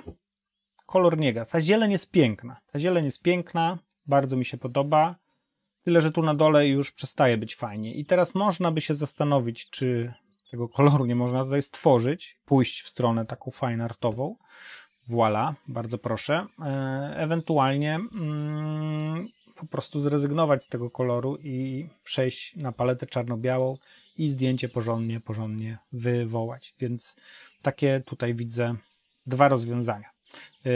Kolor nie gra. Ta zieleń jest piękna. Ta zieleń jest piękna, bardzo mi się podoba. Tyle, że tu na dole już przestaje być fajnie. I teraz można by się zastanowić, czy tego koloru nie można tutaj stworzyć, pójść w stronę taką fine artową. Voilà, bardzo proszę. E, ewentualnie mm, po prostu zrezygnować z tego koloru i przejść na paletę czarno-białą i zdjęcie porządnie, porządnie wywołać. Więc takie tutaj widzę dwa rozwiązania. E,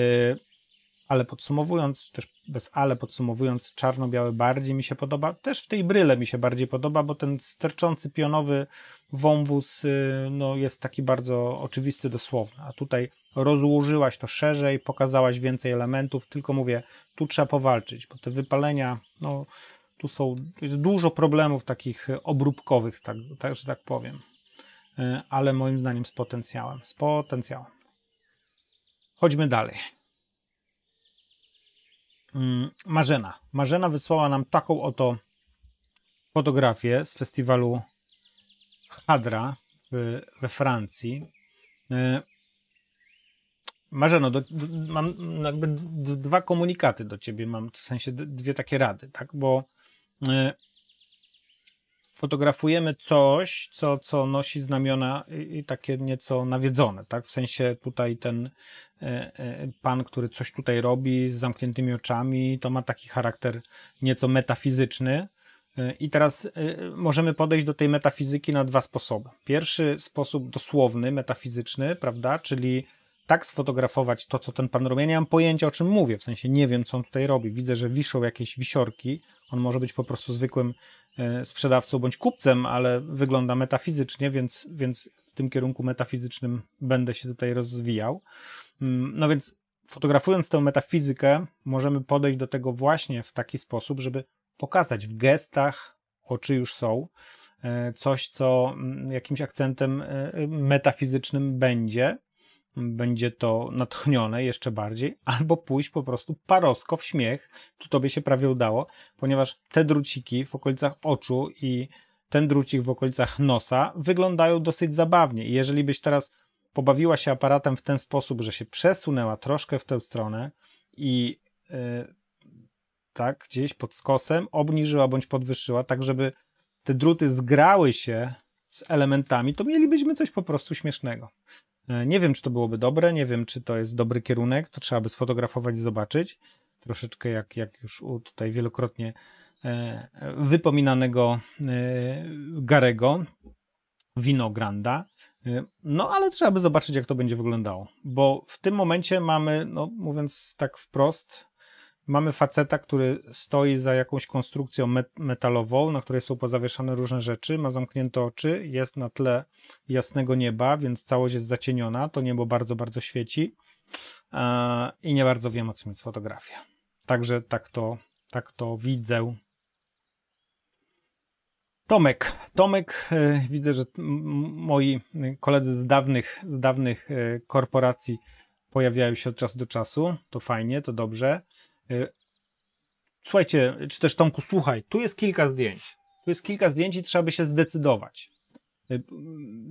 ale podsumowując, też bez ale podsumowując, czarno-biały bardziej mi się podoba. Też w tej bryle mi się bardziej podoba, bo ten sterczący pionowy wąwóz y, no, jest taki bardzo oczywisty, dosłowny. A tutaj rozłożyłaś to szerzej, pokazałaś więcej elementów, tylko mówię, tu trzeba powalczyć, bo te wypalenia, no tu są, jest dużo problemów takich obróbkowych, tak, tak, że tak powiem. Y, ale moim zdaniem z potencjałem, z potencjałem. Chodźmy dalej. Mm, Marzena. Marzena wysłała nam taką oto fotografię z festiwalu Hadra w, we Francji. E, Marzeno, do, do, mam jakby dwa komunikaty do ciebie, mam w sensie dwie takie rady, tak? Bo e, fotografujemy coś, co, co nosi znamiona i takie nieco nawiedzone, tak? W sensie tutaj ten e, e, pan, który coś tutaj robi z zamkniętymi oczami, to ma taki charakter nieco metafizyczny. E, I teraz możemy podejść do tej metafizyki na dwa sposoby. Pierwszy sposób dosłowny, metafizyczny, prawda? Czyli tak sfotografować to, co ten pan robi. Ja nie mam pojęcia, o czym mówię, w sensie nie wiem, co on tutaj robi. Widzę, że wiszą jakieś wisiorki. On może być po prostu zwykłym E, sprzedawcą bądź kupcem, ale wygląda metafizycznie, więc, więc w tym kierunku metafizycznym będę się tutaj rozwijał. Mm, no więc fotografując tę metafizykę, możemy podejść do tego właśnie w taki sposób, żeby pokazać w gestach, oczy już są, e, coś, co mm, jakimś akcentem e, metafizycznym będzie będzie to natchnione jeszcze bardziej, albo pójść po prostu parosko w śmiech. Tu tobie się prawie udało, ponieważ te druciki w okolicach oczu i ten drucik w okolicach nosa wyglądają dosyć zabawnie. I jeżeli byś teraz pobawiła się aparatem w ten sposób, że się przesunęła troszkę w tę stronę i yy, tak gdzieś pod skosem obniżyła bądź podwyższyła, tak żeby te druty zgrały się z elementami, to mielibyśmy coś po prostu śmiesznego. E, nie wiem, czy to byłoby dobre, nie wiem, czy to jest dobry kierunek, to trzeba by sfotografować i zobaczyć. Troszeczkę jak, jak już tutaj wielokrotnie e, wypominanego e, Garego Winogranda. No, ale trzeba by zobaczyć, jak to będzie wyglądało, bo w tym momencie mamy, no mówiąc tak wprost, mamy faceta, który stoi za jakąś konstrukcją metalową, na której są pozawieszane różne rzeczy, ma zamknięte oczy, jest na tle jasnego nieba, więc całość jest zacieniona, to niebo bardzo, bardzo świeci e, i nie bardzo wiem, o czym jest fotografia. Także tak to, tak to widzę. Tomek. Tomek, e, widzę, że moi koledzy z dawnych, z dawnych e, korporacji pojawiają się od czasu do czasu. To fajnie, to dobrze. E, słuchajcie, czy też Tomku, słuchaj, tu jest kilka zdjęć. Tu jest kilka zdjęć i trzeba by się zdecydować. E,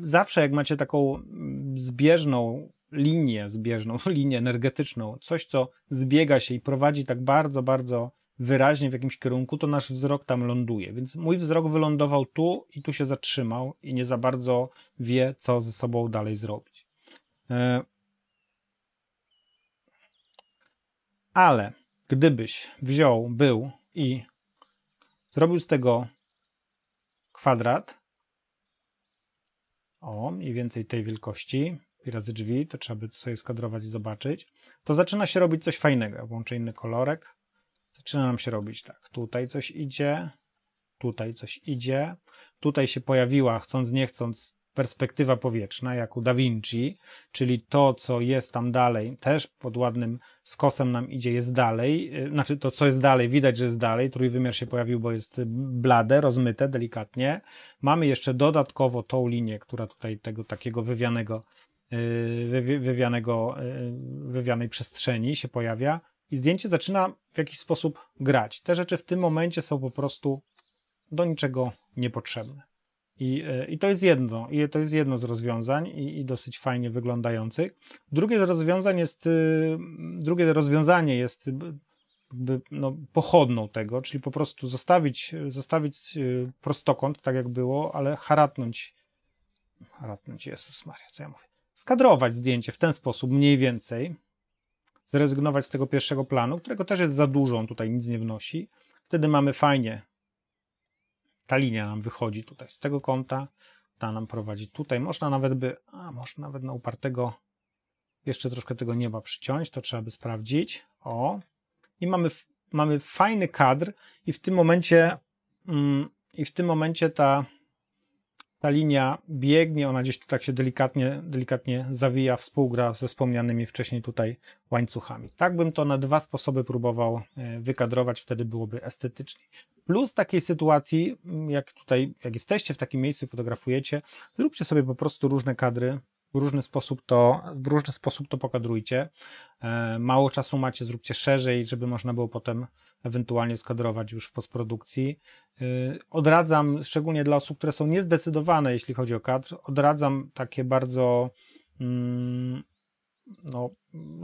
zawsze jak macie taką zbieżną linię, zbieżną linię energetyczną, coś co zbiega się i prowadzi tak bardzo, bardzo wyraźnie w jakimś kierunku, to nasz wzrok tam ląduje. Więc mój wzrok wylądował tu i tu się zatrzymał i nie za bardzo wie, co ze sobą dalej zrobić. E, ale gdybyś wziął, był i zrobił z tego kwadrat, o, mniej więcej tej wielkości, i razy drzwi, to trzeba by to sobie skadrować i zobaczyć, to zaczyna się robić coś fajnego. Ja włączę inny kolorek. Zaczyna nam się robić tak. Tutaj coś idzie, tutaj coś idzie, tutaj się pojawiła, chcąc nie chcąc, perspektywa powietrzna, jak u Da Vinci, czyli to, co jest tam dalej, też pod ładnym skosem nam idzie, jest dalej, y, znaczy to, co jest dalej, widać, że jest dalej, trójwymiar się pojawił, bo jest blade, rozmyte delikatnie. Mamy jeszcze dodatkowo tą linię, która tutaj tego takiego wywianego, y, wywianego y, wywianej przestrzeni się pojawia i zdjęcie zaczyna w jakiś sposób grać. Te rzeczy w tym momencie są po prostu do niczego niepotrzebne. I, e, I, to jest jedno, i to jest jedno z rozwiązań i, i dosyć fajnie wyglądających. Drugie z rozwiązań jest, y, drugie rozwiązanie jest no, pochodną tego, czyli po prostu zostawić, zostawić y, prostokąt, tak jak było, ale haratnąć, haratnąć, Jezus Maria, co ja mówię, skadrować zdjęcie w ten sposób mniej więcej, zrezygnować z tego pierwszego planu, którego też jest za dużo, on tutaj nic nie wnosi. Wtedy mamy fajnie ta linia nam wychodzi tutaj z tego kąta, ta nam prowadzi tutaj. Można nawet by, a można nawet na upartego jeszcze troszkę tego nieba przyciąć, to trzeba by sprawdzić. O, i mamy, mamy fajny kadr i w tym momencie mm, i w tym momencie ta, ta linia biegnie, ona gdzieś tu tak się delikatnie, delikatnie zawija, współgra ze wspomnianymi wcześniej tutaj łańcuchami. Tak bym to na dwa sposoby próbował e, wykadrować, wtedy byłoby estetycznie. Plus takiej sytuacji, mm, jak tutaj, jak jesteście w takim miejscu fotografujecie, zróbcie sobie po prostu różne kadry, w różny sposób to, w różny sposób to pokadrujcie. E, mało czasu macie, zróbcie szerzej, żeby można było potem ewentualnie skadrować już w postprodukcji. E, odradzam, szczególnie dla osób, które są niezdecydowane, jeśli chodzi o kadr, odradzam takie bardzo mm, no,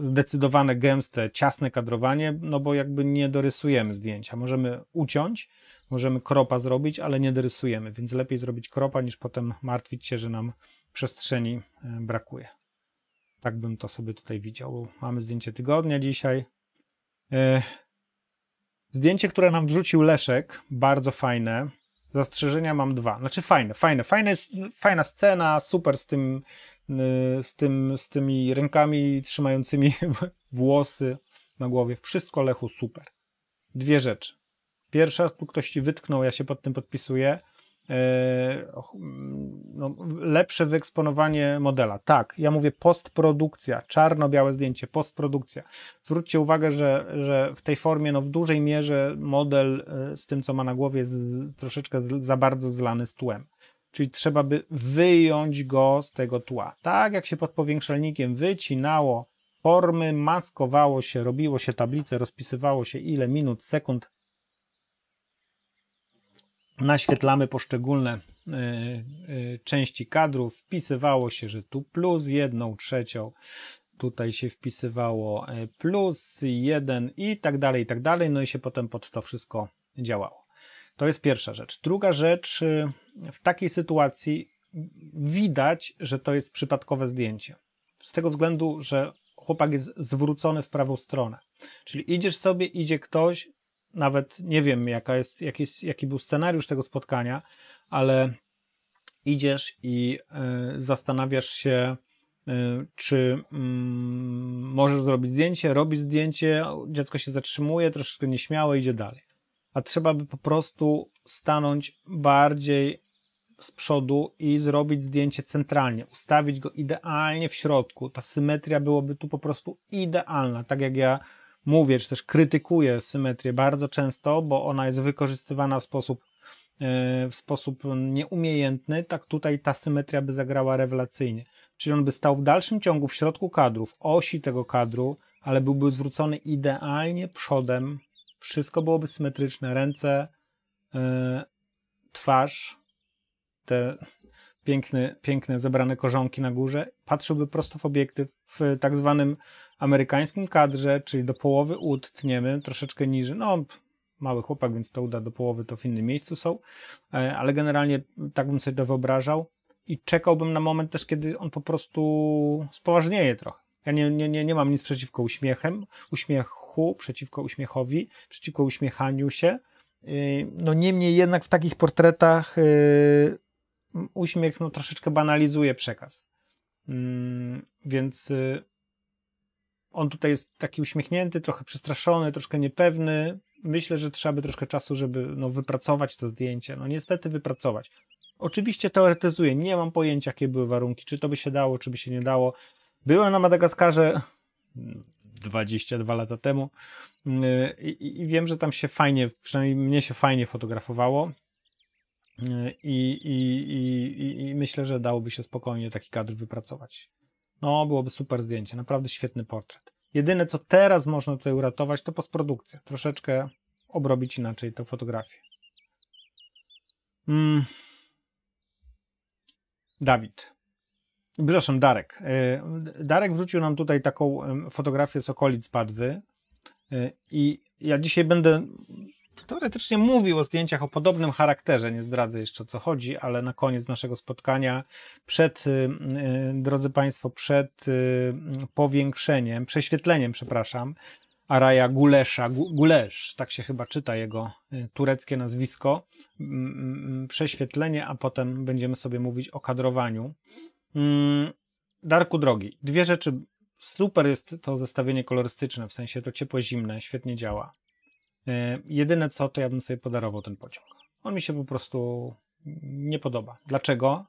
zdecydowane, gęste, ciasne kadrowanie, no bo jakby nie dorysujemy zdjęcia. Możemy uciąć, możemy kropa zrobić, ale nie dorysujemy, więc lepiej zrobić kropa niż potem martwić się, że nam przestrzeni e, brakuje. Tak bym to sobie tutaj widział. Mamy zdjęcie tygodnia dzisiaj. E, zdjęcie, które nam wrzucił Leszek, bardzo fajne. Zastrzeżenia mam dwa. Znaczy fajne, fajne. Fajne jest, fajna scena, super z tym Y, z, tym, z tymi rękami trzymającymi włosy na głowie. Wszystko Lechu super. Dwie rzeczy. Pierwsza, tu ktoś ci wytknął, ja się pod tym podpisuję. E, mm, no, lepsze wyeksponowanie modela. Tak, ja mówię postprodukcja, czarno-białe zdjęcie, postprodukcja. Zwróćcie uwagę, że, że w tej formie, no w dużej mierze model y, z tym, co ma na głowie, jest troszeczkę za bardzo zlany z tłem czyli trzeba by wyjąć go z tego tła. Tak jak się pod powiększalnikiem wycinało formy, maskowało się, robiło się tablice, rozpisywało się ile minut, sekund, naświetlamy poszczególne y, y, części kadru, wpisywało się, że tu plus jedną trzecią, tutaj się wpisywało y, plus jeden i tak dalej, i tak dalej, no i się potem pod to wszystko działało. To jest pierwsza rzecz. Druga rzecz, y, w takiej sytuacji widać, że to jest przypadkowe zdjęcie. Z tego względu, że chłopak jest zwrócony w prawą stronę. Czyli idziesz sobie, idzie ktoś, nawet nie wiem, jaka jest, jaki, jest, jaki był scenariusz tego spotkania, ale idziesz i y, zastanawiasz się, y, czy y, możesz zrobić zdjęcie, robi zdjęcie, dziecko się zatrzymuje, troszeczkę nieśmiałe, idzie dalej a trzeba by po prostu stanąć bardziej z przodu i zrobić zdjęcie centralnie, ustawić go idealnie w środku. Ta symetria byłaby tu po prostu idealna, tak jak ja mówię, czy też krytykuję symetrię bardzo często, bo ona jest wykorzystywana w sposób, e, w sposób nieumiejętny, tak tutaj ta symetria by zagrała rewelacyjnie. Czyli on by stał w dalszym ciągu w środku kadru, w osi tego kadru, ale byłby zwrócony idealnie przodem wszystko byłoby symetryczne. Ręce, e, twarz, te piękne, piękne zebrane korzonki na górze. Patrzyłby prosto w obiektyw w tak zwanym amerykańskim kadrze, czyli do połowy ud tniemy, troszeczkę niżej. No, mały chłopak, więc to uda do połowy, to w innym miejscu są, e, ale generalnie tak bym sobie to wyobrażał i czekałbym na moment też, kiedy on po prostu spoważnieje trochę. Ja nie, nie, nie, nie mam nic przeciwko uśmiechem, uśmiech przeciwko uśmiechowi, przeciwko uśmiechaniu się. Y, no niemniej jednak w takich portretach y, uśmiech no, troszeczkę banalizuje przekaz. Mm, więc y, on tutaj jest taki uśmiechnięty, trochę przestraszony, troszkę niepewny. Myślę, że trzeba by troszkę czasu, żeby no, wypracować to zdjęcie. No niestety wypracować. Oczywiście teoretyzuję, nie mam pojęcia, jakie były warunki, czy to by się dało, czy by się nie dało. Byłem na Madagaskarze 22 lata temu. Y, I, I, wiem, że tam się fajnie, przynajmniej mnie się fajnie fotografowało. Y, I, i, i myślę, że dałoby się spokojnie taki kadr wypracować. No, byłoby super zdjęcie, naprawdę świetny portret. Jedyne, co teraz można tutaj uratować, to postprodukcja. Troszeczkę obrobić inaczej tę fotografię. Mm. Dawid. Przepraszam, Darek. E, Darek wrzucił nam tutaj taką fotografię z okolic Padwy e, i ja dzisiaj będę teoretycznie mówił o zdjęciach o podobnym charakterze, nie zdradzę jeszcze o co chodzi, ale na koniec naszego spotkania, przed, e, drodzy Państwo, przed powiększeniem, prześwietleniem, przepraszam, Araja Gulesza, Gulesz, tak się chyba czyta jego tureckie nazwisko, prześwietlenie, a potem będziemy sobie mówić o kadrowaniu. Mm, Darku drogi, dwie rzeczy. Super jest to zestawienie kolorystyczne, w sensie to ciepło zimne świetnie działa. E, jedyne co, to ja bym sobie podarował ten pociąg. On mi się po prostu nie podoba. Dlaczego?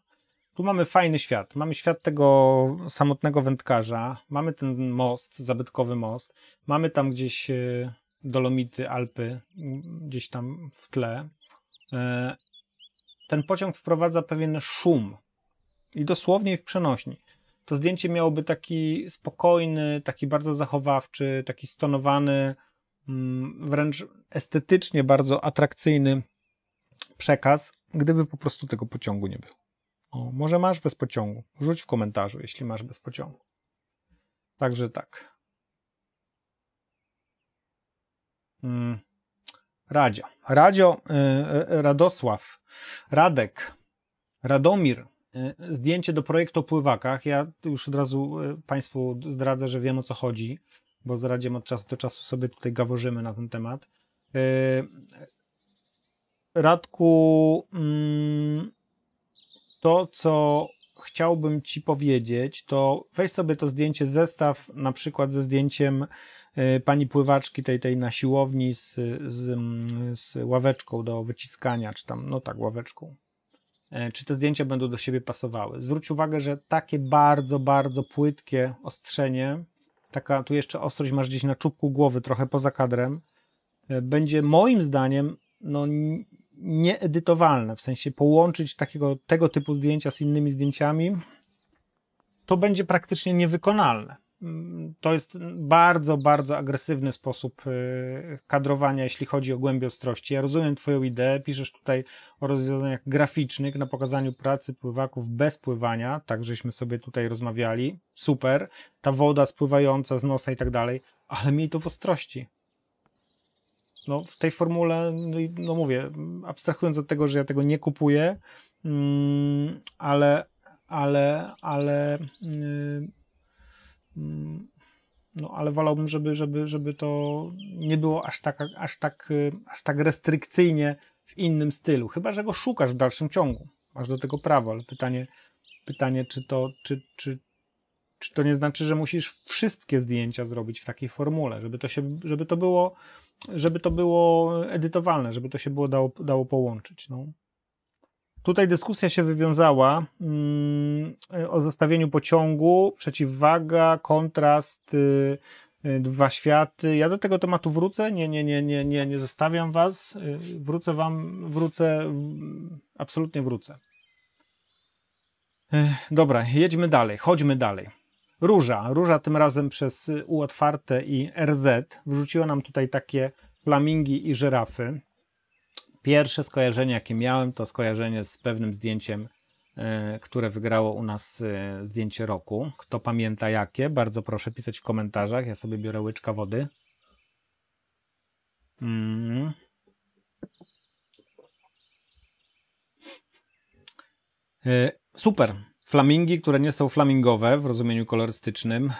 Tu mamy fajny świat. Mamy świat tego samotnego wędkarza, mamy ten most, zabytkowy most, mamy tam gdzieś e, Dolomity, Alpy, gdzieś tam w tle. E, ten pociąg wprowadza pewien szum, i dosłownie w przenośni. To zdjęcie miałoby taki spokojny, taki bardzo zachowawczy, taki stonowany, mm, wręcz estetycznie bardzo atrakcyjny przekaz, gdyby po prostu tego pociągu nie było. O, może masz bez pociągu? Rzuć w komentarzu, jeśli masz bez pociągu. Także tak. Hmm. Radio y, y, Radosław, Radek, Radomir, E, zdjęcie do projektu o pływakach. Ja już od razu e, Państwu zdradzę, że wiem o co chodzi, bo Radziem od czasu do czasu sobie tutaj gaworzymy na ten temat. E, Radku, mm, to co chciałbym Ci powiedzieć, to weź sobie to zdjęcie, zestaw na przykład ze zdjęciem pani pływaczki tej, tej na siłowni z, z, z ławeczką do wyciskania, czy tam, no tak, ławeczką, E, czy te zdjęcia będą do siebie pasowały. Zwróć uwagę, że takie bardzo, bardzo płytkie ostrzenie, taka tu jeszcze ostrość masz gdzieś na czubku głowy, trochę poza kadrem, e, będzie moim zdaniem no, nieedytowalne, w sensie połączyć takiego, tego typu zdjęcia z innymi zdjęciami, to będzie praktycznie niewykonalne to jest bardzo, bardzo agresywny sposób y, kadrowania, jeśli chodzi o głębię ostrości. Ja rozumiem Twoją ideę, piszesz tutaj o rozwiązaniach graficznych na pokazaniu pracy pływaków bez pływania, tak żeśmy sobie tutaj rozmawiali. Super, ta woda spływająca z nosa i tak dalej, ale miej to w ostrości. No, w tej formule, no, no mówię, abstrahując od tego, że ja tego nie kupuję, mm, ale, ale, ale. Yy, Mm, no, ale wolałbym, żeby, żeby, żeby to nie było aż tak, aż, tak, y, aż tak restrykcyjnie w innym stylu. Chyba, że go szukasz w dalszym ciągu. Masz do tego prawo, ale pytanie, pytanie czy, to, czy, czy, czy to nie znaczy, że musisz wszystkie zdjęcia zrobić w takiej formule, żeby to, się, żeby to, było, żeby to było edytowalne, żeby to się było dało, dało połączyć. No. Tutaj dyskusja się wywiązała mm, e, o zostawieniu pociągu, przeciwwaga, kontrast, y, y, dwa światy. Ja do tego tematu wrócę, nie, nie, nie, nie, nie, nie zostawiam was. Y, wrócę wam, wrócę, absolutnie wrócę. E, dobra, jedźmy dalej, chodźmy dalej. Róża, Róża tym razem przez U otwarte i RZ wrzuciła nam tutaj takie flamingi i żyrafy. Pierwsze skojarzenie, jakie miałem, to skojarzenie z pewnym zdjęciem, e, które wygrało u nas e, zdjęcie roku. Kto pamięta jakie, bardzo proszę pisać w komentarzach. Ja sobie biorę łyczka wody. Mm. Super. Flamingi, które nie są flamingowe w rozumieniu kolorystycznym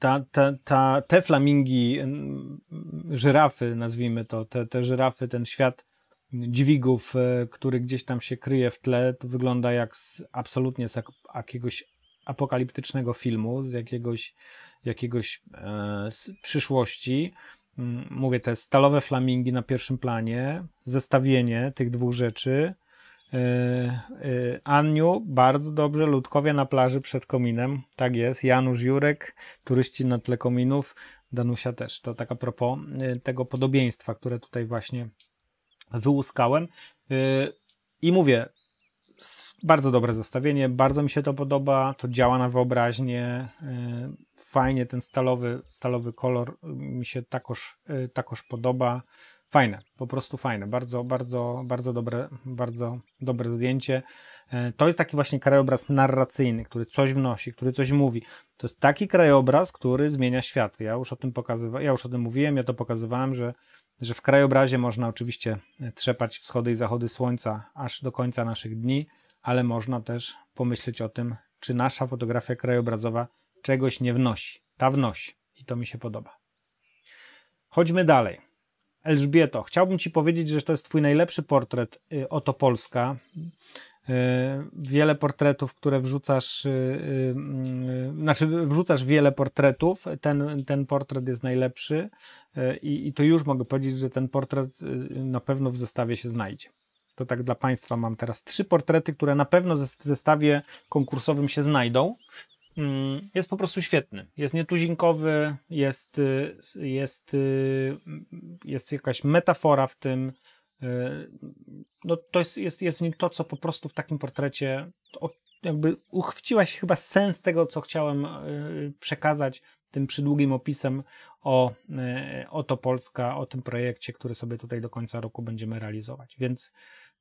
ta, ta, ta, te flamingi, żyrafy, nazwijmy to, te, te żyrafy, ten świat dźwigów, e, który gdzieś tam się kryje w tle, to wygląda jak z, absolutnie z jakiegoś apokaliptycznego filmu, z jakiegoś, jakiegoś e, z przyszłości. Mówię, te stalowe flamingi na pierwszym planie, zestawienie tych dwóch rzeczy – E, e, Aniu, bardzo dobrze, Ludkowie na plaży przed kominem, tak jest, Janusz Jurek, turyści na tle kominów, Danusia też, to tak a propos e, tego podobieństwa, które tutaj właśnie wyłuskałem. I mówię, bardzo dobre zestawienie, bardzo mi się to podoba, to działa na wyobraźnię, fajnie ten stalowy, stalowy kolor mi się takoż, takoż podoba, Fajne, po prostu fajne. Bardzo, bardzo, bardzo dobre, bardzo dobre zdjęcie. E, to jest taki właśnie krajobraz narracyjny, który coś wnosi, który coś mówi. To jest taki krajobraz, który zmienia świat. Ja już o tym pokazywałem, ja już o tym mówiłem, ja to pokazywałem, że, że w krajobrazie można oczywiście e, trzepać wschody i zachody słońca aż do końca naszych dni, ale można też pomyśleć o tym, czy nasza fotografia krajobrazowa czegoś nie wnosi. Ta wnosi i to mi się podoba. Chodźmy dalej. Elżbieto, chciałbym Ci powiedzieć, że to jest Twój najlepszy portret y, Oto Polska. Y, wiele portretów, które wrzucasz, y, znaczy wrzucasz wiele portretów, ten, ten portret jest najlepszy i, i to już mogę powiedzieć, że ten portret na pewno w zestawie się znajdzie. To tak dla Państwa mam teraz trzy portrety, które na pewno w zestawie konkursowym się znajdą. Mm, jest po prostu świetny. Jest nietuzinkowy, jest, y, jest, y, mm, jest jakaś metafora w tym. Y, no, to jest, jest, jest nim to, co po prostu w takim portrecie jakby uchwyciłaś chyba sens tego, co chciałem przekazać tym przydługim opisem o, o to Polska, o tym projekcie, który sobie tutaj do końca roku będziemy realizować. Więc,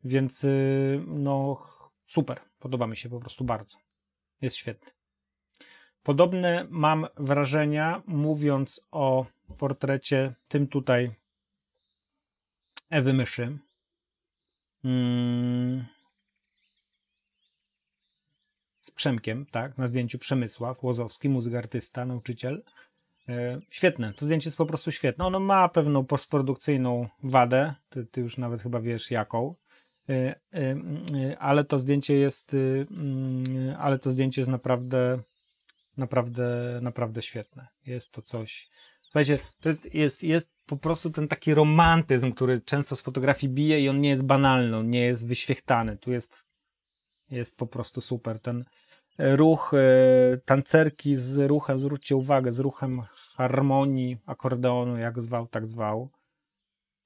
więc no super, podoba mi się po prostu bardzo. Jest świetny. Podobne mam wrażenia, mówiąc o portrecie tym tutaj Ewy Myszy. Mm. Z Przemkiem, tak, na zdjęciu Przemysław Łozowski, muzyk, artysta, nauczyciel. E, świetne, to zdjęcie jest po prostu świetne. Ono ma pewną postprodukcyjną wadę, ty, ty już nawet chyba wiesz jaką, e, e, ale to zdjęcie jest, y, ale to zdjęcie jest naprawdę naprawdę, naprawdę świetne. Jest to coś. Słuchajcie, to jest, jest, jest po prostu ten taki romantyzm, który często z fotografii bije i on nie jest banalny, on nie jest wyświechtany. Tu jest, jest po prostu super. Ten e, ruch y, tancerki z ruchem, zwróćcie uwagę, z ruchem harmonii, akordeonu, jak zwał, tak zwał.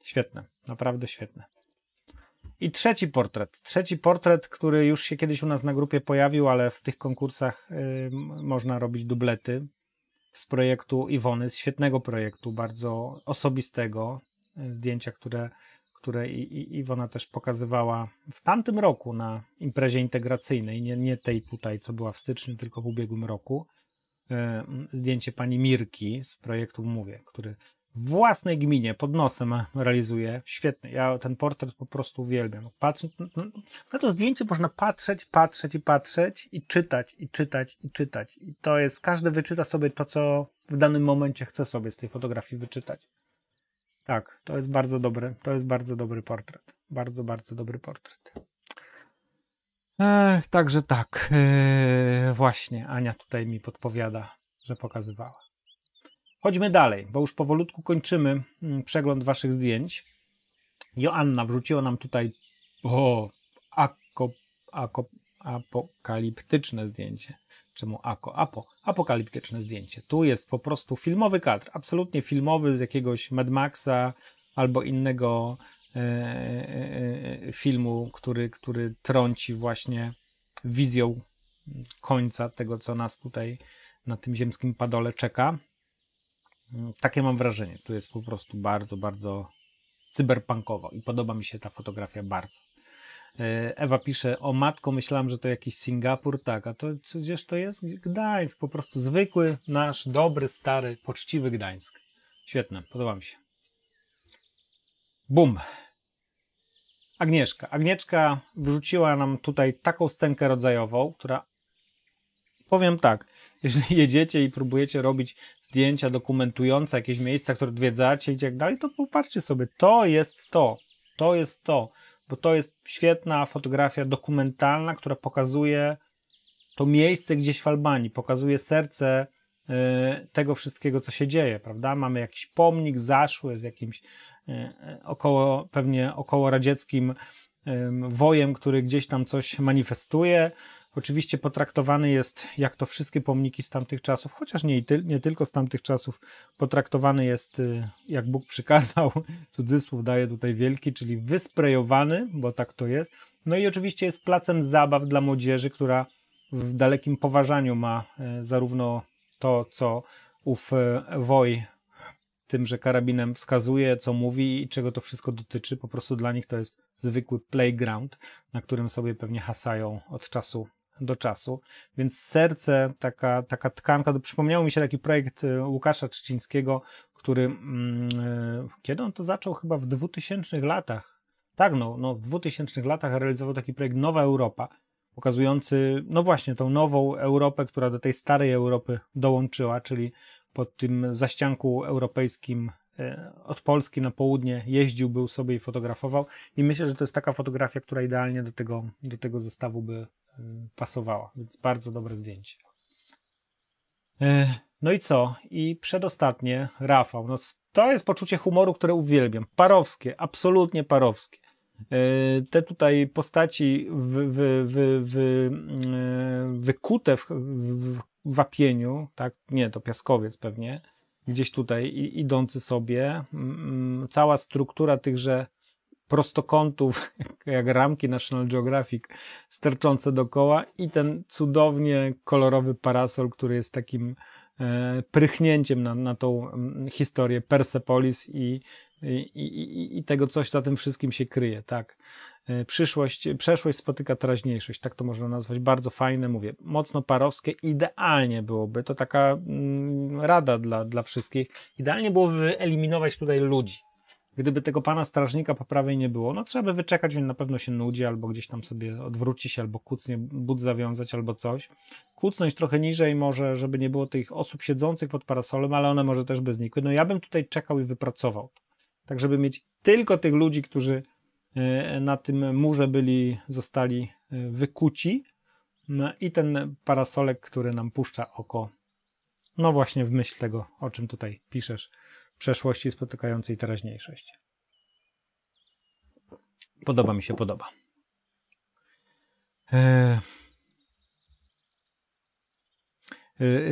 Świetne, naprawdę świetne. I trzeci portret. Trzeci portret, który już się kiedyś u nas na grupie pojawił, ale w tych konkursach y, można robić dublety z projektu Iwony, z świetnego projektu, bardzo osobistego. Y, zdjęcia, które, które I, I, Iwona też pokazywała w tamtym roku na imprezie integracyjnej, nie, nie tej tutaj, co była w styczniu, tylko w ubiegłym roku. Y, zdjęcie pani Mirki z projektu Mówię, który własnej gminie, pod nosem realizuje. Świetny. Ja ten portret po prostu uwielbiam. Patrzę, na to zdjęcie można patrzeć, patrzeć i patrzeć i czytać, i czytać, i czytać. I to jest, każdy wyczyta sobie to, co w danym momencie chce sobie z tej fotografii wyczytać. Tak, to jest bardzo dobry, to jest bardzo dobry portret. Bardzo, bardzo dobry portret. Ech, także tak, yy, właśnie Ania tutaj mi podpowiada, że pokazywała. Chodźmy dalej, bo już powolutku kończymy mm, przegląd Waszych zdjęć. Joanna wrzuciła nam tutaj o, ako, ako, apokaliptyczne zdjęcie. Czemu ako? Apo, apokaliptyczne zdjęcie. Tu jest po prostu filmowy kadr, absolutnie filmowy z jakiegoś Mad Maxa albo innego e, e, e, e filmu, który, który trąci właśnie wizją końca tego, co nas tutaj na tym ziemskim padole czeka. Mm, takie mam wrażenie. Tu jest po prostu bardzo, bardzo cyberpunkowo i podoba mi się ta fotografia bardzo. E, Ewa pisze, o matko, myślałam, że to jakiś Singapur, tak, a to gdzież to jest? Gdańsk, po prostu zwykły, nasz, dobry, stary, poczciwy Gdańsk. Świetne, podoba mi się. Bum. Agnieszka. Agnieszka wrzuciła nam tutaj taką scenkę rodzajową, która powiem tak, jeżeli jedziecie i próbujecie robić zdjęcia dokumentujące jakieś miejsca, które odwiedzacie i tak dalej, to popatrzcie sobie, to jest to, to jest to, bo to jest świetna fotografia dokumentalna, która pokazuje to miejsce gdzieś w Albanii, pokazuje serce y, tego wszystkiego, co się dzieje, prawda? Mamy jakiś pomnik zaszły z jakimś y, y, około, pewnie około radzieckim wojem, który gdzieś tam coś manifestuje, Oczywiście potraktowany jest, jak to wszystkie pomniki z tamtych czasów, chociaż nie, nie tylko z tamtych czasów, potraktowany jest, y, jak Bóg przykazał, cudzysłów daje tutaj wielki, czyli wysprejowany, bo tak to jest. No i oczywiście jest placem zabaw dla młodzieży, która w dalekim poważaniu ma y, zarówno to, co ów y, woj tym, że karabinem wskazuje, co mówi i czego to wszystko dotyczy. Po prostu dla nich to jest zwykły playground, na którym sobie pewnie hasają od czasu do czasu. Więc serce, taka, taka tkanka, przypomniał mi się taki projekt y, Łukasza Trzcińskiego, który mm, y, kiedy on to zaczął? Chyba w 2000 latach. Tak, no, no w 2000 latach realizował taki projekt Nowa Europa, pokazujący, no właśnie, tą nową Europę, która do tej starej Europy dołączyła, czyli pod tym zaścianku europejskim y, od Polski na południe jeździł, był sobie i fotografował. I myślę, że to jest taka fotografia, która idealnie do tego, do tego zestawu by Y, pasowała, więc bardzo dobre zdjęcie. E, no i co? I przedostatnie, Rafał. No, to jest poczucie humoru, które uwielbiam. Parowskie, absolutnie parowskie. E, te tutaj postaci wy, wy, wy, wy e, wykute w, w wapieniu, tak? Nie, to piaskowiec pewnie, gdzieś tutaj idący sobie. Cała struktura tychże prostokątów, jak ramki National Geographic, sterczące dookoła i ten cudownie kolorowy parasol, który jest takim e, prychnięciem na, na tą mm, historię Persepolis i, i, i, i tego, coś za tym wszystkim się kryje, tak. E, przyszłość, przeszłość spotyka teraźniejszość, tak to można nazwać. Bardzo fajne, mówię, mocno parowskie, idealnie byłoby, to taka mm, rada dla, dla wszystkich, idealnie byłoby wyeliminować tutaj ludzi, gdyby tego pana strażnika po prawej nie było, no trzeba by wyczekać, on na pewno się nudzi, albo gdzieś tam sobie odwróci się, albo kucnie, but zawiązać, albo coś. Kucnąć trochę niżej może, żeby nie było tych osób siedzących pod parasolem, ale one może też by znikły. No ja bym tutaj czekał i wypracował. Tak, żeby mieć tylko tych ludzi, którzy e, na tym murze byli, zostali e, wykuci no i ten parasolek, który nam puszcza oko, no właśnie w myśl tego, o czym tutaj piszesz, przeszłości spotykającej teraźniejszość. Podoba mi się, podoba. Eee...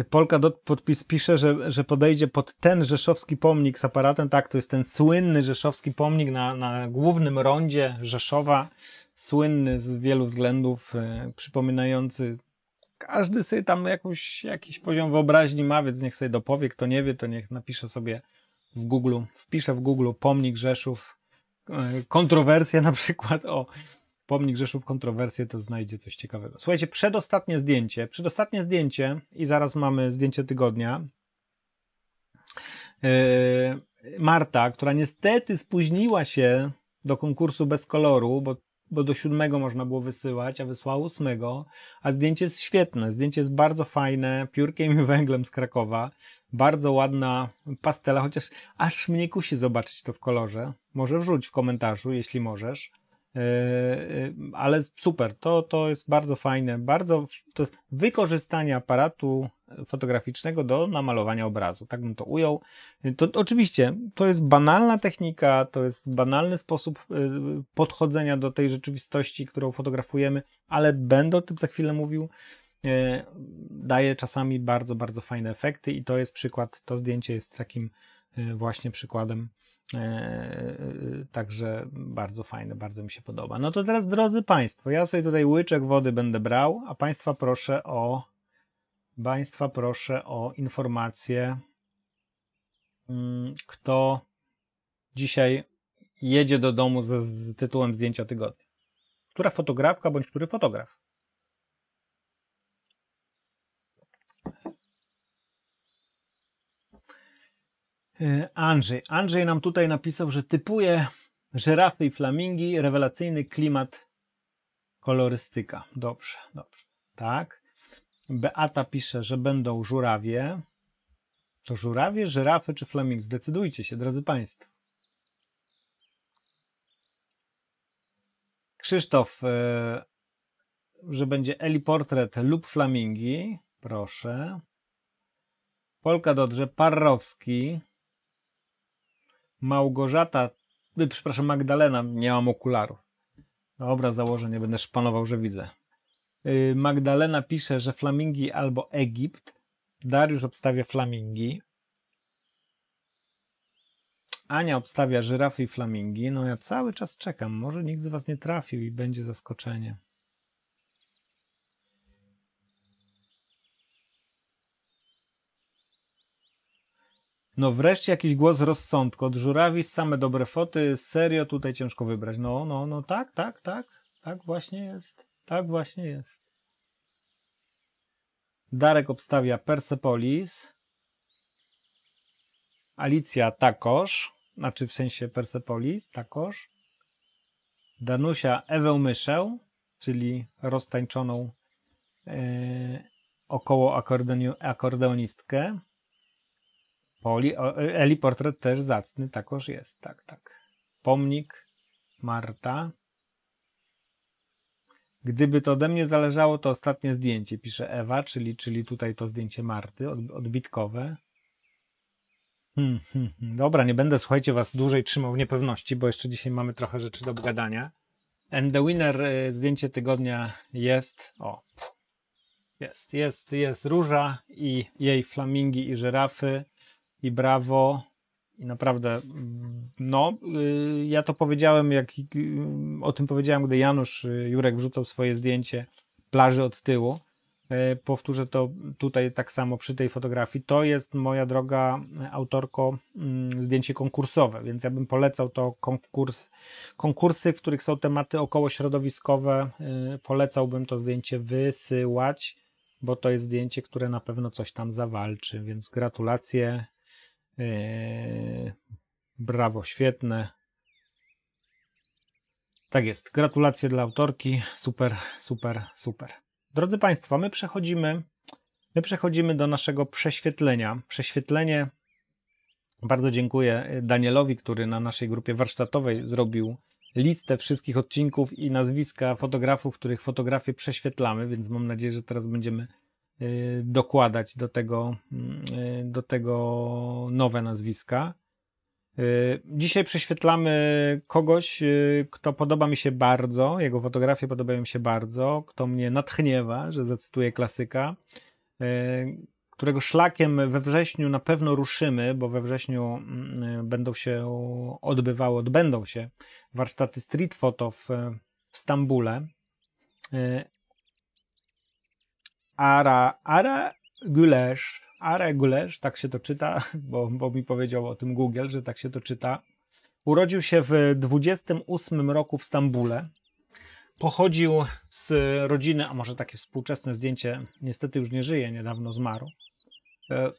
Polka Dot podpis pisze, że, że podejdzie pod ten rzeszowski pomnik z aparatem. Tak, to jest ten słynny rzeszowski pomnik na, na głównym rondzie Rzeszowa. Słynny z wielu względów, e, przypominający każdy sobie tam jakąś, jakiś poziom wyobraźni ma, więc niech sobie dopowie, kto nie wie, to niech napisze sobie w Google, wpiszę w Google pomnik Rzeszów, e, kontrowersje na przykład, o, pomnik Rzeszów, kontrowersje, to znajdzie coś ciekawego. Słuchajcie, przedostatnie zdjęcie, przedostatnie zdjęcie i zaraz mamy zdjęcie tygodnia. E, Marta, która niestety spóźniła się do konkursu bez koloru, bo bo do siódmego można było wysyłać, a wysłała ósmego, a zdjęcie jest świetne, zdjęcie jest bardzo fajne, piórkiem i węglem z Krakowa, bardzo ładna pastela, chociaż aż mnie kusi zobaczyć to w kolorze, może wrzuć w komentarzu, jeśli możesz, yy, yy ale super, to, to jest bardzo fajne, bardzo, to jest wykorzystanie aparatu fotograficznego do namalowania obrazu. Tak bym to ujął. To oczywiście to jest banalna technika, to jest banalny sposób y, podchodzenia do tej rzeczywistości, którą fotografujemy, ale będę o tym za chwilę mówił. Y, daje czasami bardzo, bardzo fajne efekty, i to jest przykład. To zdjęcie jest takim y, właśnie przykładem. Także bardzo fajne, bardzo mi się podoba. No to teraz, drodzy Państwo, ja sobie tutaj łyczek wody będę brał, a Państwa proszę o Państwa proszę o informację, mm, kto dzisiaj jedzie do domu z, z tytułem zdjęcia tygodnia. Która fotografka bądź który fotograf? E, Andrzej. Andrzej nam tutaj napisał, że typuje żyrafy i flamingi, rewelacyjny klimat, kolorystyka. Dobrze, dobrze. Tak. Beata pisze, że będą żurawie. To żurawie, żyrafy czy flaming? Zdecydujcie się, drodzy Państwo. Krzysztof, e, że będzie Eli Portret lub Flamingi. Proszę. Polka Dodrze, Parrowski. Małgorzata, e, przepraszam, Magdalena, nie mam okularów. Dobra, założę, nie będę szpanował, że widzę. Y, Magdalena pisze, że flamingi albo Egipt. Dariusz obstawia flamingi. Ania obstawia żyrafy i flamingi. No ja cały czas czekam. Może nikt z was nie trafił i będzie zaskoczenie. No wreszcie jakiś głos rozsądku. Od żurawi same dobre foty. Serio tutaj ciężko wybrać. No, no, no tak, tak, tak. Tak właśnie jest. Tak właśnie jest. Darek obstawia Persepolis. Alicja Takosz, znaczy w sensie Persepolis Takosz, Danusia Ewę Myszę, czyli roztańczoną yy, około akordeonistkę. Poli, o, e, Eli portret też zacny, takosz jest, tak, tak. Pomnik Marta. Gdyby to ode mnie zależało, to ostatnie zdjęcie, pisze Ewa, czyli, czyli tutaj to zdjęcie Marty, odbitkowe. Hmm, hmm, hmm, dobra, nie będę, słuchajcie, was dłużej trzymał w niepewności, bo jeszcze dzisiaj mamy trochę rzeczy do gadania. And the winner, y, zdjęcie tygodnia jest, o, jest, jest, jest róża i jej flamingi i żyrafy i brawo i naprawdę, mm, no, y, ja to powiedziałem, jak y, o tym powiedziałem, gdy Janusz y, Jurek wrzucał swoje zdjęcie plaży od tyłu. Powtórzę to tutaj tak samo przy tej fotografii. To jest moja droga autorko mm, zdjęcie konkursowe, więc ja bym polecał to konkurs, konkursy, w których są tematy okołośrodowiskowe. Polecałbym to zdjęcie wysyłać, bo to jest zdjęcie, które na pewno coś tam zawalczy. Więc gratulacje Eee, brawo, świetne. Tak jest. Gratulacje dla autorki. Super, super, super. Drodzy Państwo, my przechodzimy, my przechodzimy do naszego prześwietlenia. Prześwietlenie. Bardzo dziękuję Danielowi, który na naszej grupie warsztatowej zrobił listę wszystkich odcinków i nazwiska fotografów, których fotografie prześwietlamy, więc mam nadzieję, że teraz będziemy Y, dokładać do tego, mm, y, do tego nowe nazwiska. Y, dzisiaj prześwietlamy kogoś, kto podoba mi się bardzo, jego fotografie podobają mi się bardzo, kto mnie natchniewa, że zacytuję klasyka, którego szlakiem we wrześniu na pewno ruszymy, bo we wrześniu mm, będą się odbywały, odbędą się warsztaty street photo w, w Stambule. Ara, Ara Gulesz, Ara Gulesz, tak się to czyta, bo, bo mi powiedział o tym Google, że tak się to czyta. Urodził się w 28 roku w Stambule. Pochodził z rodziny, a może takie współczesne zdjęcie, niestety już nie żyje, niedawno zmarł. E,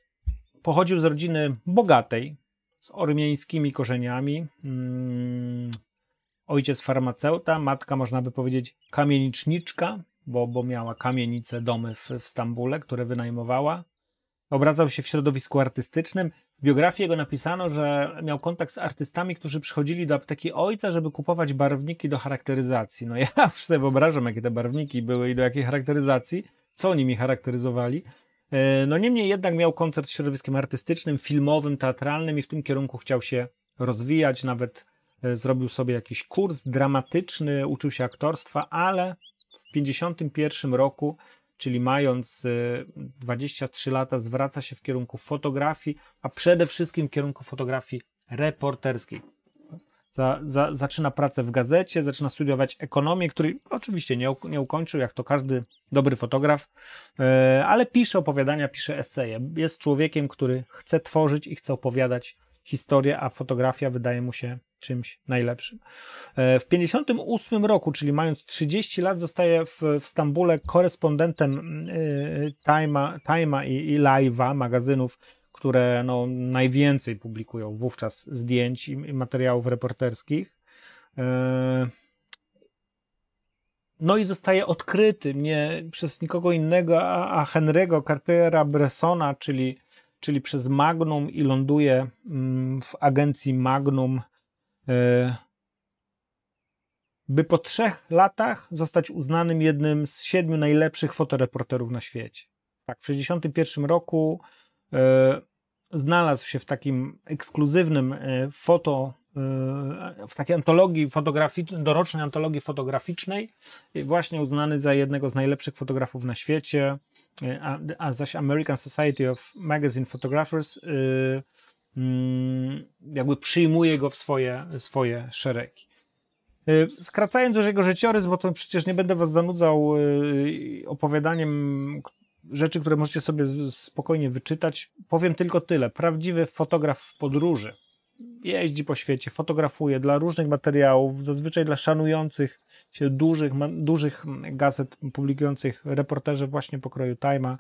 pochodził z rodziny bogatej, z ormiańskimi korzeniami. Mm, ojciec farmaceuta, matka można by powiedzieć kamieniczniczka, bo, bo miała kamienice, domy w, w Stambule, które wynajmowała. Obracał się w środowisku artystycznym. W biografii jego napisano, że miał kontakt z artystami, którzy przychodzili do apteki ojca, żeby kupować barwniki do charakteryzacji. No ja już sobie wyobrażam, jakie te barwniki były i do jakiej charakteryzacji, co oni mi charakteryzowali. E, no niemniej jednak miał koncert z środowiskiem artystycznym, filmowym, teatralnym i w tym kierunku chciał się rozwijać, nawet e, zrobił sobie jakiś kurs dramatyczny, uczył się aktorstwa, ale 1951 roku, czyli mając 23 y, lata, zwraca się w kierunku fotografii, a przede wszystkim w kierunku fotografii reporterskiej. Za, za, zaczyna pracę w gazecie, zaczyna studiować ekonomię, której oczywiście nie, nie ukończył, jak to każdy dobry fotograf, e, ale pisze opowiadania, pisze eseje. Jest człowiekiem, który chce tworzyć i chce opowiadać historię, a fotografia wydaje mu się czymś najlepszym. E, w 1958 roku, czyli mając 30 lat, zostaje w, w Stambule korespondentem e, Time'a i, i Live'a, magazynów, które no, najwięcej publikują wówczas zdjęć i, i materiałów reporterskich. E, no i zostaje odkryty nie przez nikogo innego, a, a Henry'ego Cartera Bressona, czyli czyli przez Magnum i ląduje mm, w agencji Magnum, e, by po trzech latach zostać uznanym jednym z siedmiu najlepszych fotoreporterów na świecie. Tak, w 1961 roku e, znalazł się w takim ekskluzywnym e, foto, e, w takiej antologii fotograficznej, dorocznej antologii fotograficznej, e, właśnie uznany za jednego z najlepszych fotografów na świecie, a, a zaś American Society of Magazine Photographers mm, jakby przyjmuje go w swoje, swoje szeregi. Skracając już jego życiorys, bo to przecież nie będę was zanudzał opowiadaniem rzeczy, które możecie sobie spokojnie wyczytać. Powiem tylko tyle. Prawdziwy fotograf w podróży jeździ po świecie, fotografuje dla różnych materiałów, zazwyczaj dla szanujących się dużych, dużych gazet publikujących reporterzy właśnie pokroju Time'a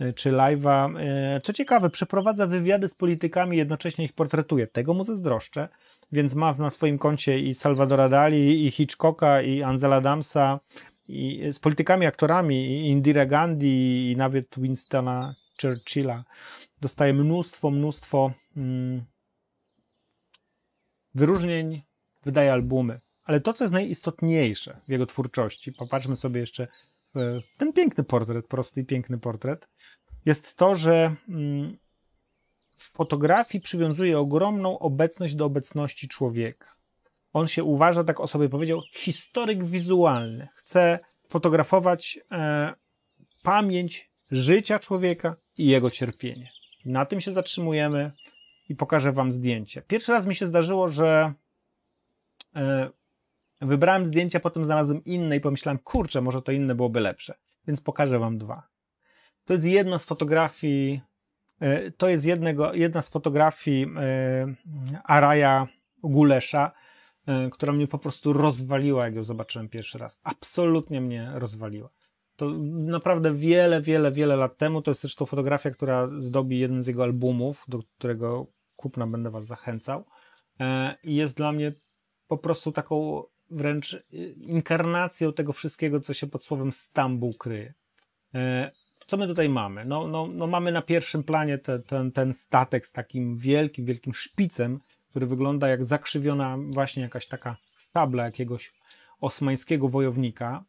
y, czy Live'a. Y, co ciekawe, przeprowadza wywiady z politykami, jednocześnie ich portretuje. Tego mu zazdroszczę, więc ma na swoim koncie i Salvadora Dali, i Hitchcocka, i Anzela Adamsa, i z politykami, aktorami, i Indira Gandhi i nawet Winstona Churchilla. Dostaje mnóstwo, mnóstwo mm, wyróżnień, wydaje albumy. Ale to, co jest najistotniejsze w jego twórczości, popatrzmy sobie jeszcze ten piękny portret, prosty i piękny portret, jest to, że mm, w fotografii przywiązuje ogromną obecność do obecności człowieka on się uważa, tak o sobie powiedział, historyk wizualny. Chce fotografować e, pamięć życia człowieka i jego cierpienie. Na tym się zatrzymujemy i pokażę Wam zdjęcie. Pierwszy raz mi się zdarzyło, że e, wybrałem zdjęcia, potem znalazłem inne i pomyślałem, kurczę, może to inne byłoby lepsze. Więc pokażę Wam dwa. To jest jedna z fotografii, e, to jest jednego, jedna z fotografii e, Araja Gulesza, E, która mnie po prostu rozwaliła, jak ją zobaczyłem pierwszy raz. Absolutnie mnie rozwaliła. To naprawdę wiele, wiele, wiele lat temu. To jest zresztą fotografia, która zdobi jeden z jego albumów, do którego kupna będę Was zachęcał. E, I jest dla mnie po prostu taką wręcz e, inkarnacją tego wszystkiego, co się pod słowem Stambuł kryje. Co my tutaj mamy? No, no, no mamy na pierwszym planie te, ten, ten statek z takim wielkim, wielkim szpicem, który wygląda jak zakrzywiona właśnie jakaś taka tabla jakiegoś osmańskiego wojownika.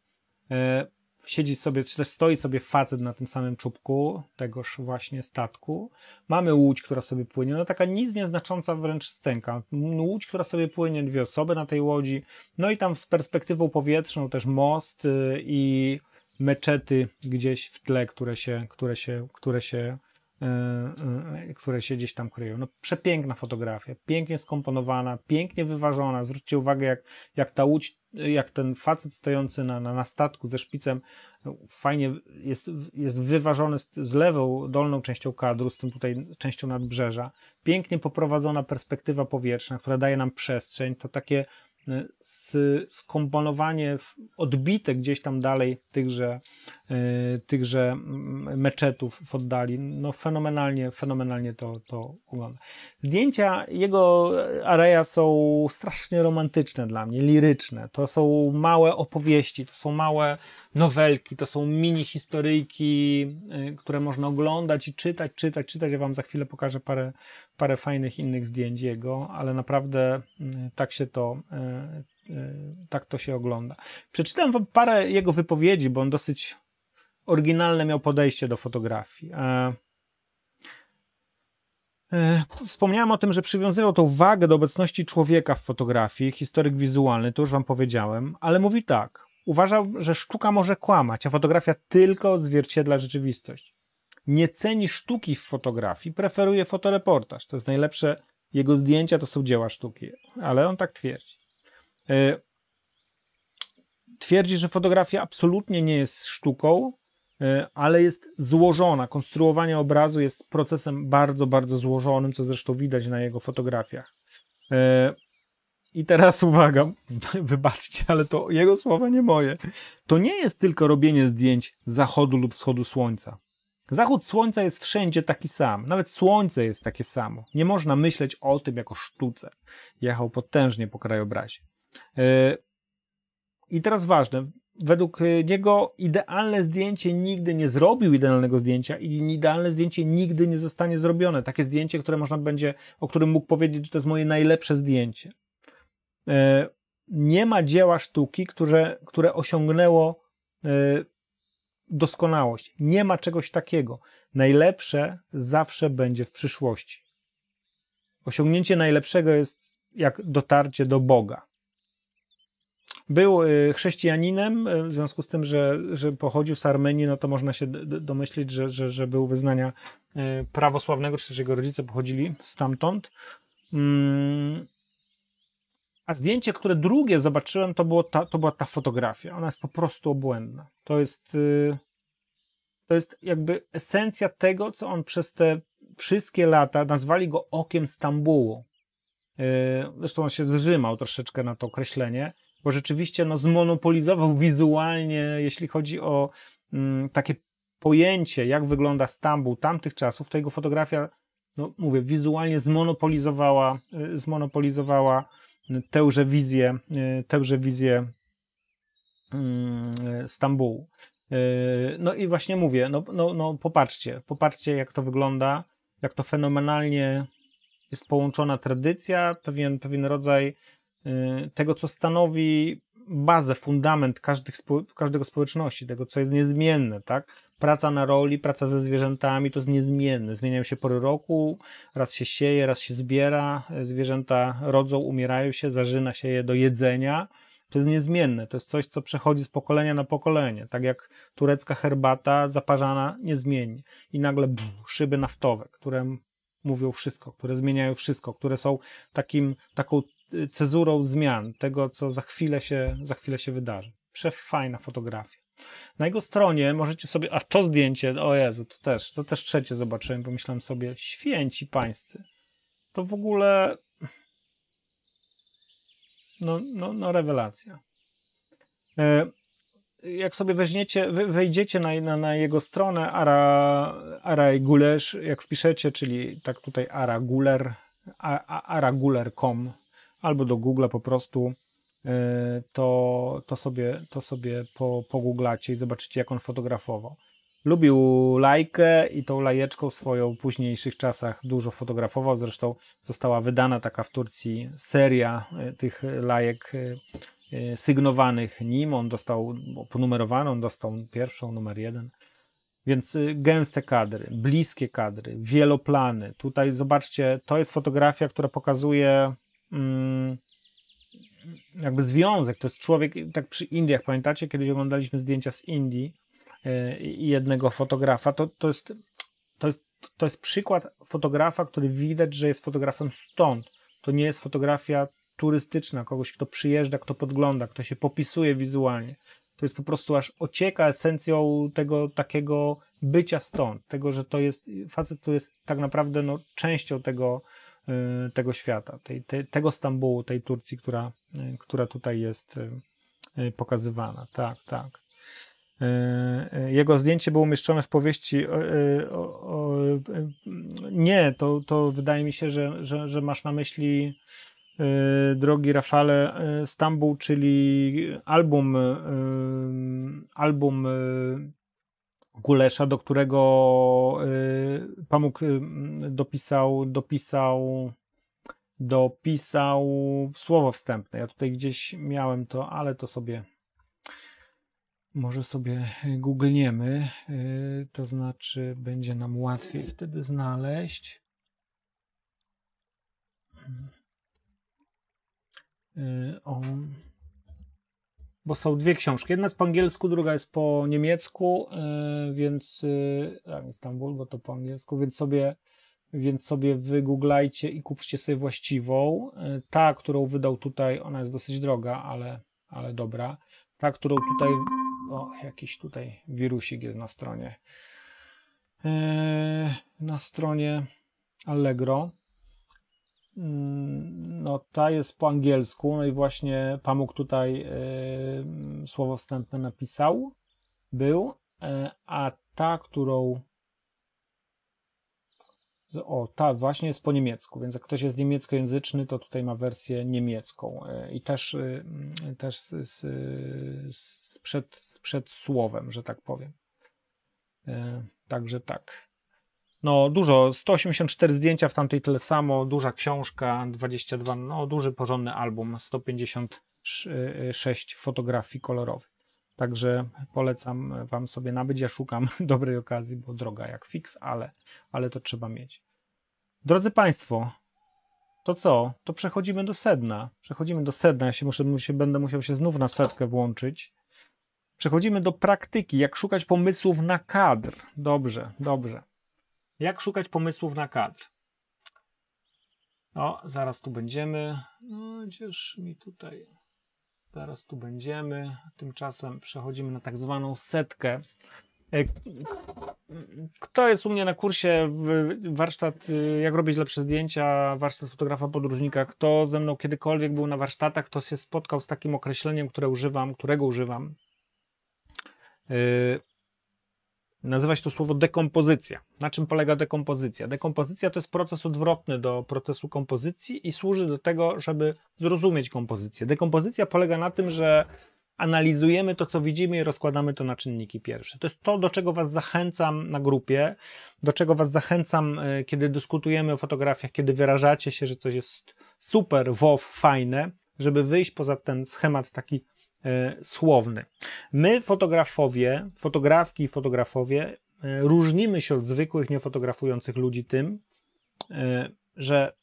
E, siedzi sobie, czy też stoi sobie facet na tym samym czubku tegoż właśnie statku. Mamy łódź, która sobie płynie, no taka nic nieznacząca wręcz scenka. Łódź, która sobie płynie, dwie osoby na tej łodzi. No i tam z perspektywą powietrzną też most y, i meczety gdzieś w tle, które się, które się, które się E, e, które się gdzieś tam kryją. No, przepiękna fotografia, pięknie skomponowana, pięknie wyważona. Zwróćcie uwagę, jak, jak ta łódź, jak ten facet stojący na, na, na statku ze szpicem, no, fajnie jest, jest wyważony z, z lewą dolną częścią kadru, z tym tutaj częścią nadbrzeża. Pięknie poprowadzona perspektywa powietrzna, która daje nam przestrzeń. To takie e, skomponowanie odbite gdzieś tam dalej tychże E, tychże meczetów w oddali. No fenomenalnie, fenomenalnie to, to ogląda. Zdjęcia jego Areja są strasznie romantyczne dla mnie, liryczne. To są małe opowieści, to są małe nowelki, to są mini historyjki, e, które można oglądać i czytać, czytać, czytać. Ja wam za chwilę pokażę parę, parę fajnych innych zdjęć jego, ale naprawdę tak się to e, tak to się ogląda. Przeczytam wam parę jego wypowiedzi, bo on dosyć oryginalne miał podejście do fotografii. E, e, wspomniałem o tym, że przywiązywał tą wagę do obecności człowieka w fotografii, historyk wizualny, to już wam powiedziałem, ale mówi tak. Uważał, że sztuka może kłamać, a fotografia tylko odzwierciedla rzeczywistość. Nie ceni sztuki w fotografii, preferuje fotoreportaż. To jest najlepsze. Jego zdjęcia to są dzieła sztuki, ale on tak twierdzi. E, twierdzi, że fotografia absolutnie nie jest sztuką, E, ale jest złożona. Konstruowanie obrazu jest procesem bardzo, bardzo złożonym, co zresztą widać na jego fotografiach. E, I teraz uwaga, wybaczcie, ale to jego słowa, nie moje. To nie jest tylko robienie zdjęć zachodu lub wschodu słońca. Zachód słońca jest wszędzie taki sam, nawet słońce jest takie samo. Nie można myśleć o tym jako sztuce. Jechał potężnie po krajobrazie. E, I teraz ważne, według y, niego idealne zdjęcie nigdy nie zrobił idealnego zdjęcia i idealne zdjęcie nigdy nie zostanie zrobione. Takie zdjęcie, które można będzie, o którym mógł powiedzieć, że to jest moje najlepsze zdjęcie. E, nie ma dzieła sztuki, które, które osiągnęło e, doskonałość. Nie ma czegoś takiego. Najlepsze zawsze będzie w przyszłości. Osiągnięcie najlepszego jest jak dotarcie do Boga. Był y, chrześcijaninem, y, w związku z tym, że, że pochodził z Armenii, no to można się domyślić, że, że, że był wyznania y, prawosławnego, czy też jego rodzice pochodzili stamtąd. Mm, a zdjęcie, które drugie zobaczyłem, to, było ta, to była ta fotografia. Ona jest po prostu obłędna. To jest, to jest jakby esencja tego, co on przez te wszystkie lata nazwali go okiem Stambułu. Zresztą on się zrzymał troszeczkę na to określenie bo rzeczywiście no, zmonopolizował wizualnie, jeśli chodzi o mm, takie pojęcie, jak wygląda Stambuł tamtych czasów, to jego fotografia, no mówię, wizualnie zmonopolizowała, y, zmonopolizowała y, tęże wizję, y, tęże wizję mm, Stambułu. No i właśnie mówię, no, no, no popatrzcie, popatrzcie jak to wygląda, jak to fenomenalnie jest połączona tradycja, pewien, pewien rodzaj Y, tego, co stanowi bazę, fundament każdych, każdego społeczności, tego, co jest niezmienne, tak? Praca na roli, praca ze zwierzętami to jest niezmienne. Zmieniają się pory roku, raz się sieje, raz się zbiera, y, zwierzęta rodzą, umierają się, zarzyna się je do jedzenia. To jest niezmienne, to jest coś, co przechodzi z pokolenia na pokolenie, tak jak turecka herbata zaparzana niezmiennie. I nagle bff, szyby naftowe, które mówią wszystko, które zmieniają wszystko, które są takim, taką y, cezurą zmian, tego, co za chwilę się, za chwilę się wydarzy. Przefajna fotografia. Na jego stronie możecie sobie, a to zdjęcie, o Jezu, to też, to też trzecie zobaczyłem, pomyślałem sobie, święci pańscy. To w ogóle, no, no, no rewelacja. E, jak sobie weźmiecie, wejdziecie na, na, na, jego stronę Ara, Araj Gulesz, jak wpiszecie, czyli tak tutaj araguler, araguler.com albo do Google po prostu, e, to, to sobie, to sobie po, pogooglacie i zobaczycie, jak on fotografował. Lubił lajkę i tą lajeczką swoją w późniejszych czasach dużo fotografował. Zresztą została wydana taka w Turcji seria e, tych lajek e, E, sygnowanych nim. On dostał no, ponumerowaną, on dostał pierwszą, numer jeden. Więc y, gęste kadry, bliskie kadry, wieloplany. Tutaj zobaczcie, to jest fotografia, która pokazuje mm, jakby związek. To jest człowiek, tak przy Indiach, pamiętacie, kiedy oglądaliśmy zdjęcia z Indii e, i jednego fotografa, to, to, jest, to, jest, to jest przykład fotografa, który widać, że jest fotografem stąd. To nie jest fotografia turystyczna, kogoś, kto przyjeżdża, kto podgląda, kto się popisuje wizualnie. To jest po prostu aż ocieka esencją tego takiego bycia stąd, tego, że to jest facet, który jest tak naprawdę no, częścią tego, y, tego świata, tej, te, tego Stambułu, tej Turcji, która, y, która tutaj jest y, pokazywana. Tak, tak. Jego zdjęcie było umieszczone w powieści. O, o, nie, to, to wydaje mi się, że, że, że masz na myśli E, drogi Rafale, e, Stambuł, czyli album, e, album Kulesza, do którego Pamuk dopisał, dopisał, dopisał słowo wstępne. Ja tutaj gdzieś miałem to, ale to sobie może sobie googlniemy, to znaczy będzie nam łatwiej wtedy znaleźć. Y, o... Bo są dwie książki. Jedna jest po angielsku, druga jest po niemiecku, y, więc. Y, Istanbul, bo to po angielsku, więc sobie więc sobie wygooglajcie i kupcie sobie właściwą. Ta, którą wydał tutaj, ona jest dosyć droga, ale, ale dobra. Ta, którą tutaj. O, jakiś tutaj wirusik jest na stronie. na stronie Allegro. Mm, no, ta jest po angielsku, no i właśnie Pamuk tutaj y, słowo wstępne napisał, był, y, a ta, którą o, ta właśnie jest po niemiecku, więc jak ktoś jest niemieckojęzyczny, to tutaj ma wersję niemiecką e, i też, mm, też z, z, z przed, z przed słowem, że tak powiem. Także tak no dużo, 184 zdjęcia w tamtej tyle samo, duża książka, 22, no duży, porządny album, 156 e, e, fotografii kolorowych. Także polecam Wam sobie nabyć. Ja szukam dobrej okazji, bo droga jak fix, ale, ale to trzeba mieć. Drodzy Państwo, to co? To przechodzimy do sedna. Przechodzimy do sedna. Ja się muszę, muszę, będę musiał się znów na setkę włączyć. Przechodzimy do praktyki, jak szukać pomysłów na kadr. Dobrze, dobrze. Jak szukać pomysłów na kadr? O, zaraz tu będziemy. No, gdzież mi tutaj. Zaraz tu będziemy. Tymczasem przechodzimy na tak zwaną setkę. E, kto jest u mnie na kursie warsztat, y, jak robić lepsze zdjęcia, warsztat fotografa podróżnika, kto ze mną kiedykolwiek był na warsztatach, kto się spotkał z takim określeniem, które używam, którego używam. Y, nazywać to słowo dekompozycja. Na czym polega dekompozycja? Dekompozycja to jest proces odwrotny do procesu kompozycji i służy do tego, żeby zrozumieć kompozycję. Dekompozycja polega na tym, że analizujemy to, co widzimy i rozkładamy to na czynniki pierwsze. To jest to, do czego Was zachęcam na grupie, do czego Was zachęcam, e, kiedy dyskutujemy o fotografiach, kiedy wyrażacie się, że coś jest super, wow, fajne, żeby wyjść poza ten schemat taki E, słowny. My, fotografowie, fotografki i fotografowie, e, różnimy się od zwykłych, niefotografujących ludzi tym, e, że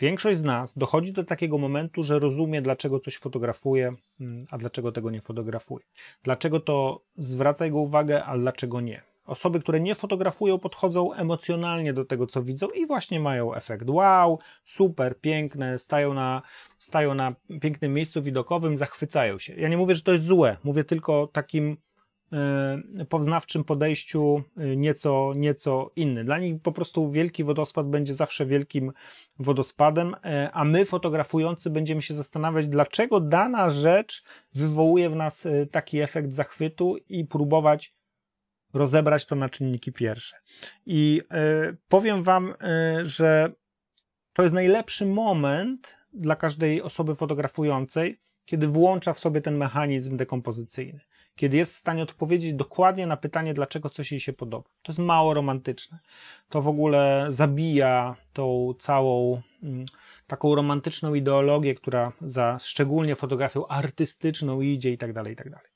większość z nas dochodzi do takiego momentu, że rozumie, dlaczego coś fotografuje, mm, a dlaczego tego nie fotografuje. Dlaczego to zwraca jego uwagę, a dlaczego nie. Osoby, które nie fotografują, podchodzą emocjonalnie do tego, co widzą i właśnie mają efekt wow, super, piękne, stają na, stają na pięknym miejscu widokowym, zachwycają się. Ja nie mówię, że to jest złe, mówię tylko o takim y, poznawczym podejściu y, nieco, nieco inny. Dla nich po prostu wielki wodospad będzie zawsze wielkim wodospadem, y, a my fotografujący będziemy się zastanawiać, dlaczego dana rzecz wywołuje w nas taki efekt zachwytu i próbować rozebrać to na czynniki pierwsze. I y, powiem Wam, y, że to jest najlepszy moment dla każdej osoby fotografującej, kiedy włącza w sobie ten mechanizm dekompozycyjny. Kiedy jest w stanie odpowiedzieć dokładnie na pytanie, dlaczego coś jej się podoba. To jest mało romantyczne. To w ogóle zabija tą całą mm, taką romantyczną ideologię, która za szczególnie fotografią artystyczną idzie i tak dalej, i tak dalej.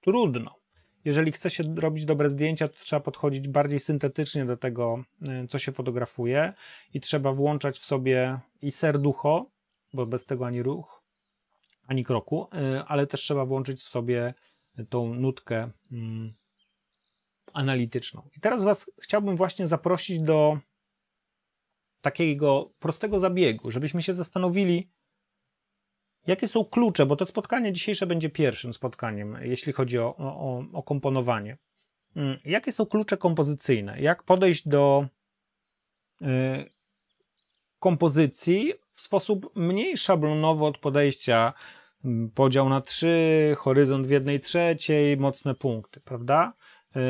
Trudno jeżeli chce się robić dobre zdjęcia, to trzeba podchodzić bardziej syntetycznie do tego, y, co się fotografuje i trzeba włączać w sobie i serducho, bo bez tego ani ruch, ani kroku, y, ale też trzeba włączyć w sobie tą nutkę mm, analityczną. I teraz Was chciałbym właśnie zaprosić do takiego prostego zabiegu, żebyśmy się zastanowili, Jakie są klucze? Bo to spotkanie dzisiejsze będzie pierwszym spotkaniem, jeśli chodzi o, o, o komponowanie. Mm, jakie są klucze kompozycyjne? Jak podejść do y, kompozycji w sposób mniej szablonowy od podejścia mm, podział na trzy, horyzont w jednej trzeciej, mocne punkty, prawda? Y,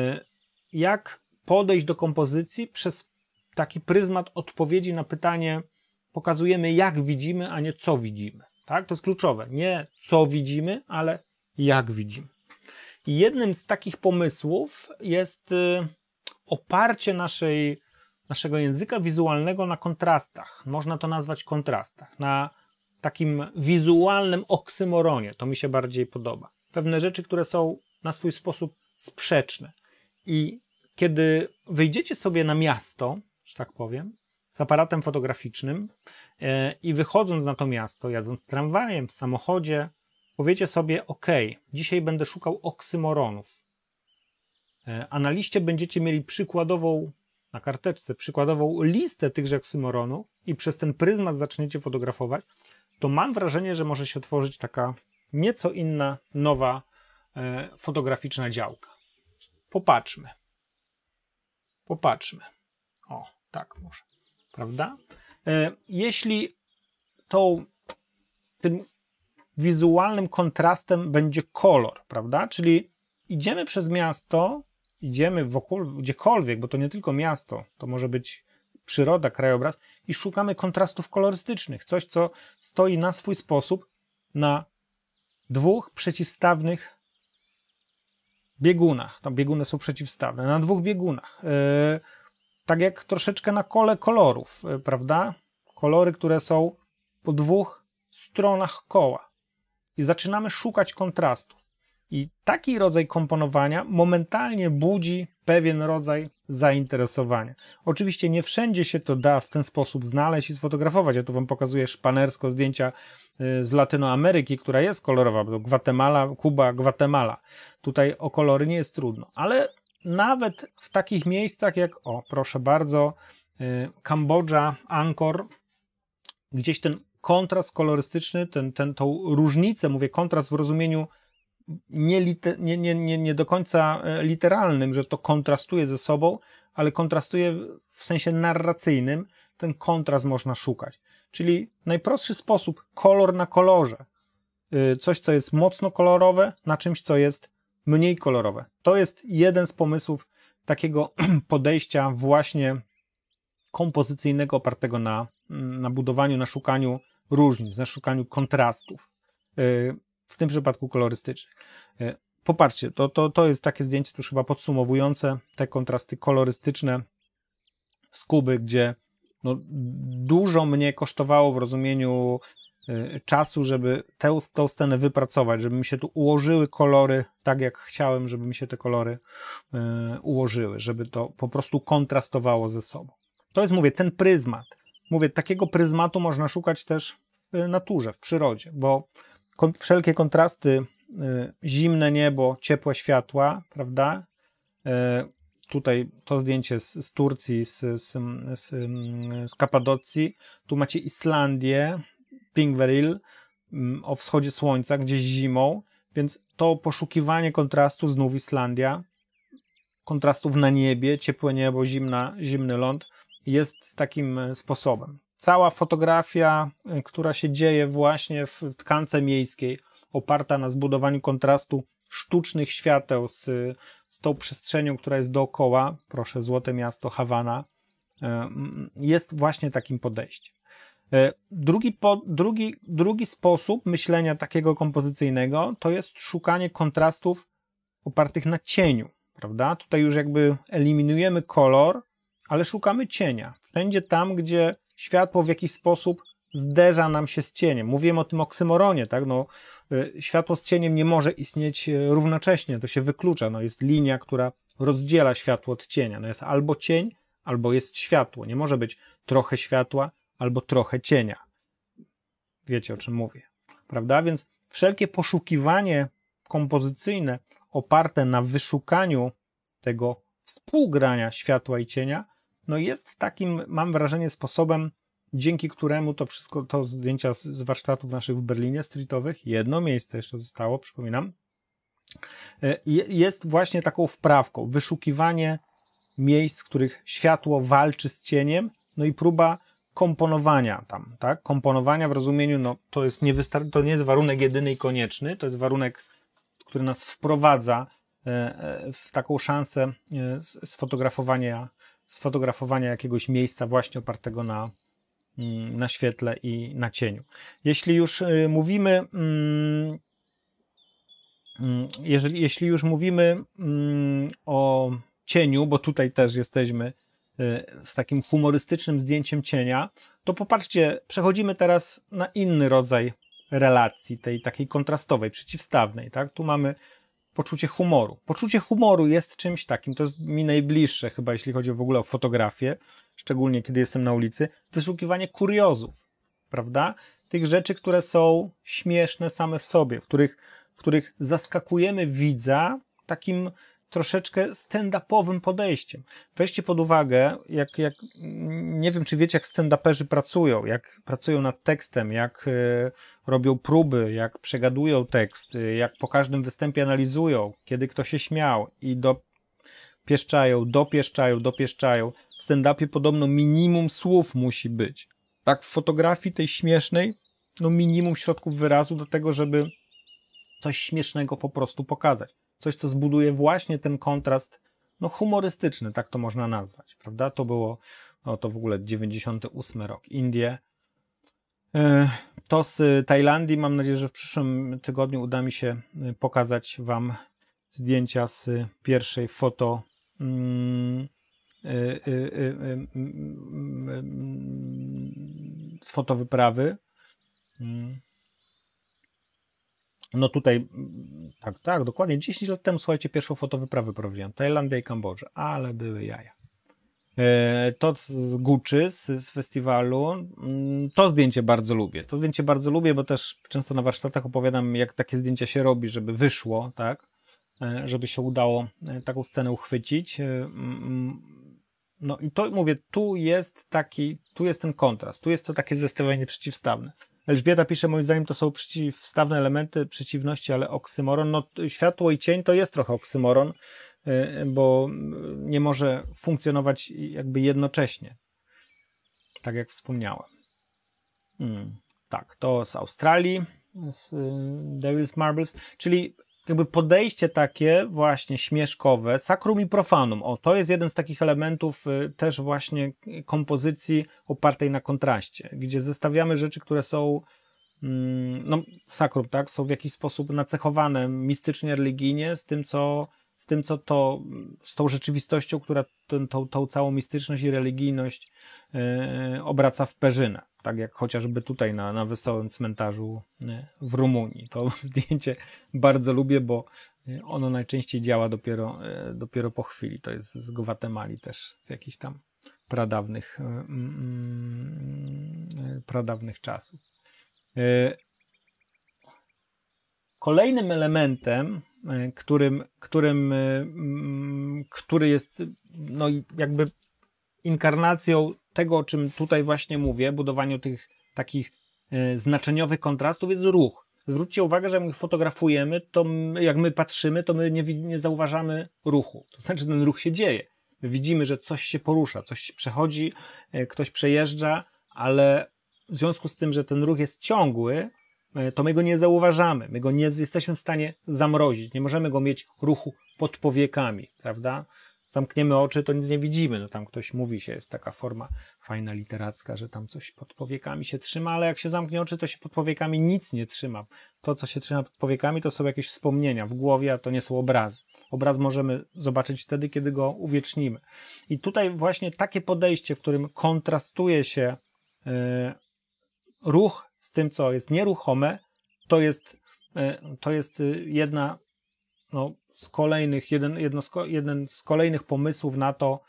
jak podejść do kompozycji przez taki pryzmat odpowiedzi na pytanie, pokazujemy jak widzimy, a nie co widzimy. Tak? To jest kluczowe. Nie co widzimy, ale jak widzimy. I jednym z takich pomysłów jest y, oparcie naszej, naszego języka wizualnego na kontrastach. Można to nazwać kontrastach. Na takim wizualnym oksymoronie. To mi się bardziej podoba. Pewne rzeczy, które są na swój sposób sprzeczne. I kiedy wyjdziecie sobie na miasto, że tak powiem, z aparatem fotograficznym e, i wychodząc na to miasto, jadąc tramwajem, w samochodzie, powiecie sobie: OK, dzisiaj będę szukał oksymoronów. E, a na liście będziecie mieli przykładową, na karteczce, przykładową listę tychże oksymoronów i przez ten pryzmat zaczniecie fotografować, to mam wrażenie, że może się otworzyć taka nieco inna, nowa e, fotograficzna działka. Popatrzmy. Popatrzmy. O, tak może prawda? E, jeśli tą, tym wizualnym kontrastem będzie kolor, prawda? Czyli idziemy przez miasto, idziemy wokół, gdziekolwiek, bo to nie tylko miasto, to może być przyroda, krajobraz i szukamy kontrastów kolorystycznych, coś co stoi na swój sposób na dwóch przeciwstawnych biegunach. Tam bieguny są przeciwstawne, na dwóch biegunach. Yy, tak jak troszeczkę na kole kolorów, y, prawda? Kolory, które są po dwóch stronach koła. I zaczynamy szukać kontrastów. I taki rodzaj komponowania momentalnie budzi pewien rodzaj zainteresowania. Oczywiście nie wszędzie się to da w ten sposób znaleźć i sfotografować. Ja tu wam pokazuję szpanersko zdjęcia y, z Latynoameryki, która jest kolorowa, Gwatemala, Kuba, Gwatemala. Tutaj o kolory nie jest trudno, ale nawet w takich miejscach jak, o proszę bardzo, y, Kambodża, Angkor, gdzieś ten kontrast kolorystyczny, ten, ten, tą różnicę, mówię kontrast w rozumieniu nie, nie, nie, nie, nie do końca e, literalnym, że to kontrastuje ze sobą, ale kontrastuje w sensie narracyjnym, ten kontrast można szukać. Czyli najprostszy sposób, kolor na kolorze. Y, coś, co jest mocno kolorowe, na czymś, co jest mniej kolorowe. To jest jeden z pomysłów takiego podejścia właśnie kompozycyjnego opartego na, mm, na budowaniu, na szukaniu różnic, na szukaniu kontrastów, y, w tym przypadku kolorystycznych. Y, popatrzcie, to, to, to jest takie zdjęcie tu chyba podsumowujące te kontrasty kolorystyczne z Kuby, gdzie no, dużo mnie kosztowało w rozumieniu Y, czasu, żeby tę, tą scenę wypracować, żeby mi się tu ułożyły kolory tak, jak chciałem, żeby mi się te kolory y, ułożyły, żeby to po prostu kontrastowało ze sobą. To jest, mówię, ten pryzmat. Mówię, takiego pryzmatu można szukać też w naturze, w przyrodzie, bo wszelkie kontrasty, y, zimne niebo, ciepłe światła, prawda? Tutaj to zdjęcie z, z Turcji, z, z, z, z Kapadocji. Tu macie Islandię, Pingveril mm, o wschodzie słońca, gdzieś zimą, więc to poszukiwanie kontrastu znów Islandia, kontrastów na niebie, ciepłe niebo, zimna, zimny ląd, jest takim e, sposobem. Cała fotografia, e, która się dzieje właśnie w tkance miejskiej, oparta na zbudowaniu kontrastu sztucznych świateł z, z tą przestrzenią, która jest dookoła, proszę, Złote Miasto, Hawana, e, jest właśnie takim podejściem. E, drugi, po, drugi, drugi sposób myślenia takiego kompozycyjnego to jest szukanie kontrastów opartych na cieniu, prawda? Tutaj już jakby eliminujemy kolor, ale szukamy cienia. Wszędzie tam, gdzie światło w jakiś sposób zderza nam się z cieniem. Mówiłem o tym oksymoronie, tak? No, e, światło z cieniem nie może istnieć e, równocześnie, to się wyklucza. No, jest linia, która rozdziela światło od cienia. No, jest albo cień, albo jest światło. Nie może być trochę światła, albo trochę cienia. Wiecie o czym mówię, prawda? Więc wszelkie poszukiwanie kompozycyjne oparte na wyszukaniu tego współgrania światła i cienia, no jest takim, mam wrażenie, sposobem, dzięki któremu to wszystko, to zdjęcia z warsztatów naszych w Berlinie streetowych, jedno miejsce jeszcze zostało, przypominam, e, jest właśnie taką wprawką, wyszukiwanie miejsc, w których światło walczy z cieniem, no i próba komponowania tam, tak? Komponowania w rozumieniu, no to jest niewystar- to nie jest warunek jedyny i konieczny, to jest warunek, który nas wprowadza e, e, w taką szansę e, sfotografowania, sfotografowania jakiegoś miejsca właśnie opartego na, mm, na świetle i na cieniu. Jeśli już y, mówimy, mm, mm, jeżeli, jeśli już mówimy o cieniu, bo tutaj też jesteśmy Y, z takim humorystycznym zdjęciem cienia, to popatrzcie, przechodzimy teraz na inny rodzaj relacji, tej takiej kontrastowej, przeciwstawnej. Tak? Tu mamy poczucie humoru. Poczucie humoru jest czymś takim, to jest mi najbliższe chyba, jeśli chodzi w ogóle o fotografię, szczególnie kiedy jestem na ulicy, wyszukiwanie kuriozów, prawda? Tych rzeczy, które są śmieszne same w sobie, w których, w których zaskakujemy widza takim troszeczkę stand-upowym podejściem. Weźcie pod uwagę, jak, jak nie wiem, czy wiecie, jak stand-uperzy pracują, jak pracują nad tekstem, jak y, robią próby, jak przegadują tekst, y, jak po każdym występie analizują, kiedy kto się śmiał i dopieszczają, dopieszczają, dopieszczają. W stand-upie podobno minimum słów musi być. Tak, w fotografii tej śmiesznej, no minimum środków wyrazu do tego, żeby coś śmiesznego po prostu pokazać coś, co zbuduje właśnie ten kontrast no, humorystyczny, tak to można nazwać, prawda? To było, no to w ogóle 98 rok, Indie. E, to z Tajlandii, mam nadzieję, że w przyszłym tygodniu uda mi się y, pokazać Wam zdjęcia z pierwszej foto mm, y, y, mm, mm, z fotowyprawy. No tutaj, mm, tak, tak, dokładnie 10 lat temu, słuchajcie, pierwszą fotowyprawę prowadziłem, Tajlandia i Kambodża, ale były jaja. E, to z Gucci, z, z, festiwalu, mm, to zdjęcie bardzo lubię. To zdjęcie bardzo lubię, bo też często na warsztatach opowiadam, jak takie zdjęcia się robi, żeby wyszło, tak? E, żeby się udało e, taką scenę uchwycić. Mm, no i to mówię, tu jest taki, tu jest ten kontrast, tu jest to takie zestawienie przeciwstawne. Elżbieta pisze, moim zdaniem to są przeciwstawne elementy przeciwności, ale oksymoron. No, światło i cień to jest trochę oksymoron, y, bo nie może funkcjonować jakby jednocześnie. Tak jak wspomniałem. Hmm, tak, to z Australii, z y, Devil's Marbles, czyli jakby podejście takie właśnie śmieszkowe, sacrum i profanum, o, to jest jeden z takich elementów y, też właśnie kompozycji opartej na kontraście, gdzie zestawiamy rzeczy, które są mm, no, sakrum, tak, są w jakiś sposób nacechowane mistycznie, religijnie z tym, co z tym, co to, z tą rzeczywistością, która ten, tą, tą całą mistyczność i religijność y, obraca w perzynę tak jak chociażby tutaj na, na Wesołym Cmentarzu e, w Rumunii. To zdjęcie bardzo lubię, bo e, ono najczęściej działa dopiero, e, dopiero po chwili. To jest z Gwatemali też, z jakichś tam pradawnych, pradawnych czasów. Kolejnym elementem, którym, którym, który jest no jakby inkarnacją tego, o czym tutaj właśnie mówię, budowaniu tych takich e, znaczeniowych kontrastów jest ruch. Zwróćcie uwagę, że jak my fotografujemy, to jak my patrzymy, to my nie, nie zauważamy ruchu. To znaczy, ten ruch się dzieje. My widzimy, że coś się porusza, coś się przechodzi, e, ktoś przejeżdża, ale w związku z tym, że ten ruch jest ciągły, e, to my go nie zauważamy. My go nie jesteśmy w stanie zamrozić. Nie możemy go mieć ruchu pod powiekami, prawda? zamkniemy oczy, to nic nie widzimy. No tam ktoś mówi się, jest taka forma fajna literacka, że tam coś pod powiekami się trzyma, ale jak się zamknie oczy, to się pod powiekami nic nie trzyma. To, co się trzyma pod powiekami, to są jakieś wspomnienia w głowie, a to nie są obrazy. Obraz możemy zobaczyć wtedy, kiedy go uwiecznimy. I tutaj właśnie takie podejście, w którym kontrastuje się e, ruch z tym, co jest nieruchome, to jest, e, to jest e, jedna no, z kolejnych, jeden, jedno z, jeden z kolejnych pomysłów na to,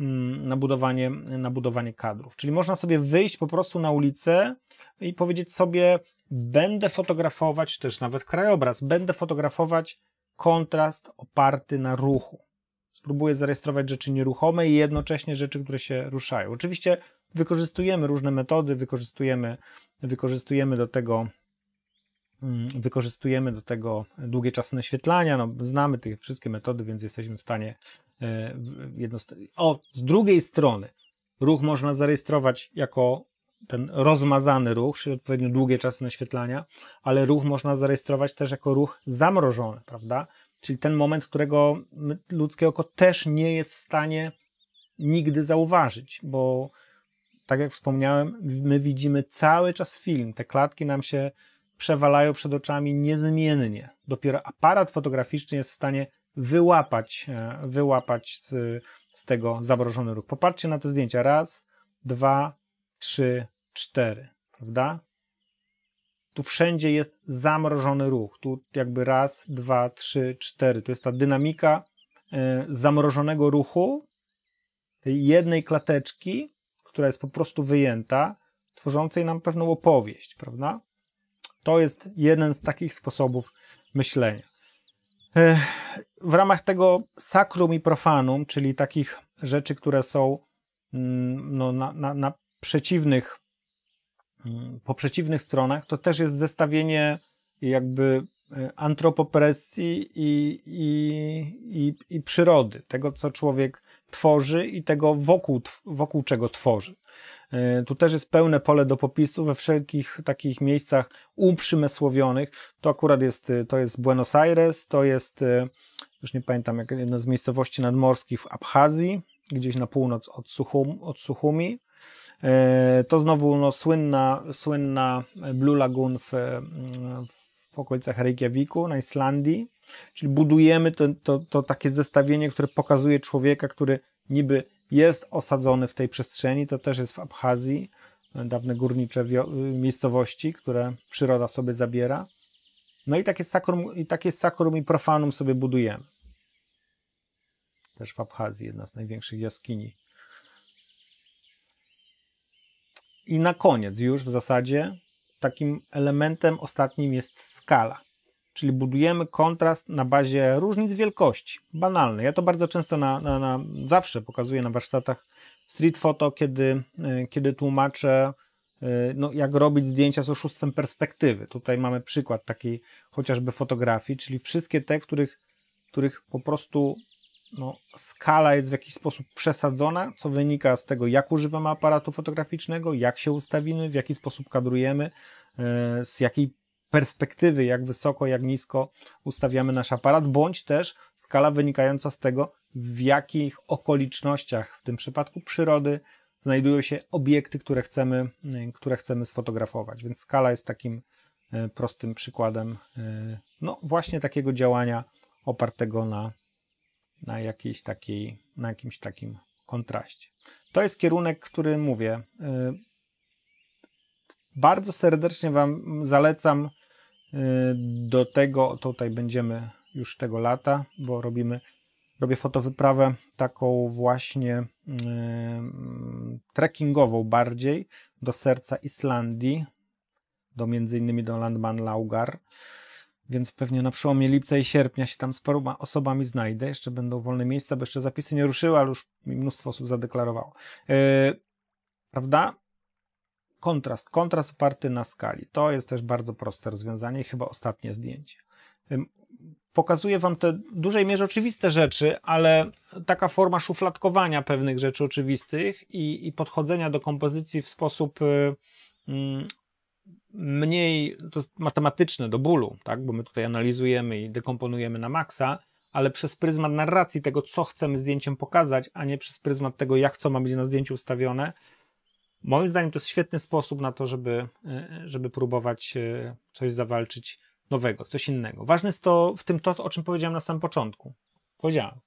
mm, na budowanie, na budowanie kadrów. Czyli można sobie wyjść po prostu na ulicę i powiedzieć sobie, będę fotografować, też nawet krajobraz, będę fotografować kontrast oparty na ruchu. Spróbuję zarejestrować rzeczy nieruchome i jednocześnie rzeczy, które się ruszają. Oczywiście wykorzystujemy różne metody, wykorzystujemy, wykorzystujemy do tego Mm, wykorzystujemy do tego długie czasy naświetlania. No, znamy te wszystkie metody, więc jesteśmy w stanie e, O, z drugiej strony ruch można zarejestrować jako ten rozmazany ruch, czyli odpowiednio długie czasy naświetlania, ale ruch można zarejestrować też jako ruch zamrożony, prawda? Czyli ten moment, którego ludzkie oko też nie jest w stanie nigdy zauważyć, bo tak jak wspomniałem, my widzimy cały czas film. Te klatki nam się przewalają przed oczami niezmiennie. Dopiero aparat fotograficzny jest w stanie wyłapać, e, wyłapać z, z tego zamrożony ruch. Popatrzcie na te zdjęcia. Raz, dwa, trzy, cztery, prawda? Tu wszędzie jest zamrożony ruch. Tu jakby raz, dwa, trzy, cztery. To jest ta dynamika e, zamrożonego ruchu, tej jednej klateczki, która jest po prostu wyjęta, tworzącej nam pewną opowieść, prawda? To jest jeden z takich sposobów myślenia. W ramach tego sakrum i profanum, czyli takich rzeczy, które są mm, no, na, na, na przeciwnych, mm, po przeciwnych stronach, to też jest zestawienie jakby e, antropopresji i, i, i, i przyrody, tego co człowiek tworzy i tego wokół, wokół czego tworzy. E, tu też jest pełne pole do popisu we wszelkich takich miejscach uprzymysłowionych. To akurat jest, e, to jest Buenos Aires, to jest, e, już nie pamiętam, jak jedna z miejscowości nadmorskich w Abchazji, gdzieś na północ od, Suchum, od Suchumi. To znowu no, słynna, słynna Blue Lagoon w, w w okolicach Reykjaviku, na Islandii. Czyli budujemy to, to, to takie zestawienie, które pokazuje człowieka, który niby jest osadzony w tej przestrzeni. To też jest w Abchazji, dawne górnicze y, miejscowości, które przyroda sobie zabiera. No i takie sakrum i, takie sakrum i profanum sobie budujemy. Też w Abchazji, jedna z największych jaskini. I na koniec już w zasadzie takim elementem ostatnim jest skala. Czyli budujemy kontrast na bazie różnic wielkości. Banalne. Ja to bardzo często na, na, na zawsze pokazuję na warsztatach street photo, kiedy, y, kiedy tłumaczę, y, no, jak robić zdjęcia z oszustwem perspektywy. Tutaj mamy przykład takiej chociażby fotografii, czyli wszystkie te, w których, których po prostu no, skala jest w jakiś sposób przesadzona, co wynika z tego, jak używamy aparatu fotograficznego, jak się ustawimy, w jaki sposób kadrujemy, e, z jakiej perspektywy, jak wysoko, jak nisko ustawiamy nasz aparat, bądź też skala wynikająca z tego, w jakich okolicznościach, w tym przypadku przyrody, znajdują się obiekty, które chcemy, e, które chcemy sfotografować. Więc skala jest takim e, prostym przykładem, no właśnie takiego działania opartego na na, jakiejś takiej, na jakimś takim kontraście. To jest kierunek, który mówię. Y, bardzo serdecznie Wam zalecam. Y, do tego tutaj będziemy już tego lata, bo robimy, robię fotowyprawę taką właśnie y, trekkingową bardziej do serca Islandii, do między innymi do Landman Laugar więc pewnie na przełomie lipca i sierpnia się tam z paroma osobami znajdę. Jeszcze będą wolne miejsca, bo jeszcze zapisy nie ruszyły, ale już mnóstwo osób zadeklarowało. Yy, prawda? Kontrast. Kontrast oparty na skali. To jest też bardzo proste rozwiązanie i chyba ostatnie zdjęcie. E, pokazuję Wam te w dużej mierze oczywiste rzeczy, ale taka forma szufladkowania pewnych rzeczy oczywistych i, i podchodzenia do kompozycji w sposób... E, mm, mniej, to jest matematyczne do bólu, tak? bo my tutaj analizujemy i dekomponujemy na maksa, ale przez pryzmat narracji tego, co chcemy zdjęciem pokazać, a nie przez pryzmat tego, jak co ma być na zdjęciu ustawione. Moim zdaniem to jest świetny sposób na to, żeby, e, żeby próbować e, coś zawalczyć nowego, coś innego. Ważne jest to w tym to, o czym powiedziałem na samym początku. Powiedziałem,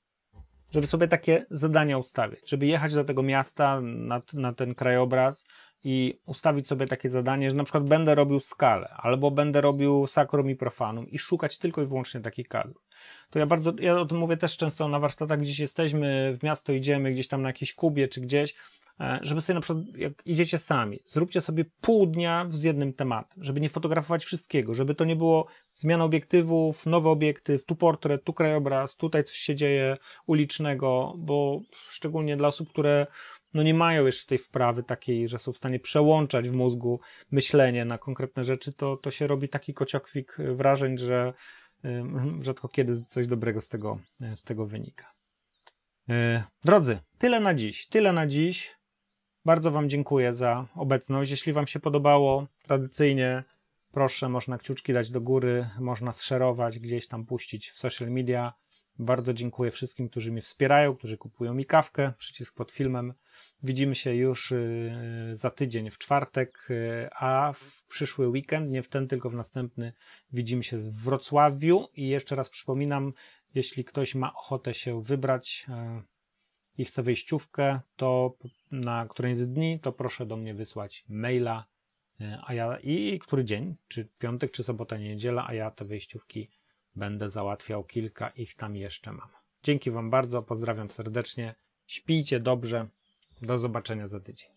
żeby sobie takie zadania ustawić, żeby jechać do tego miasta, na, na ten krajobraz, i ustawić sobie takie zadanie, że na przykład będę robił skalę, albo będę robił sakrum i profanum i szukać tylko i wyłącznie takich kadr. To ja bardzo, ja o tym mówię też często na warsztatach, gdzieś jesteśmy, w miasto idziemy, gdzieś tam na jakiejś kubie czy gdzieś, e, żeby sobie na przykład, jak idziecie sami, zróbcie sobie pół dnia z jednym tematem, żeby nie fotografować wszystkiego, żeby to nie było zmiana obiektywów, nowy obiektyw, tu portret, tu krajobraz, tutaj coś się dzieje ulicznego, bo szczególnie dla osób, które no nie mają jeszcze tej wprawy takiej, że są w stanie przełączać w mózgu myślenie na konkretne rzeczy, to, to się robi taki kociokwik wrażeń, że rzadko kiedy coś dobrego z tego, e, z tego wynika. E, drodzy, tyle na dziś. Tyle na dziś. Bardzo Wam dziękuję za obecność. Jeśli Wam się podobało, tradycyjnie proszę, można kciuczki dać do góry, można zszerować, gdzieś tam puścić w social media. Bardzo dziękuję wszystkim, którzy mnie wspierają, którzy kupują mi kawkę. Przycisk pod filmem. Widzimy się już y, za tydzień, w czwartek, y, a w przyszły weekend, nie w ten, tylko w następny, widzimy się w Wrocławiu. I jeszcze raz przypominam, jeśli ktoś ma ochotę się wybrać y, i chce wyjściówkę, to na którejś z dni, to proszę do mnie wysłać maila. A ja i który dzień, czy piątek, czy sobota, niedziela, a ja te wyjściówki będę załatwiał kilka, ich tam jeszcze mam. Dzięki Wam bardzo, pozdrawiam serdecznie, śpijcie dobrze, do zobaczenia za tydzień.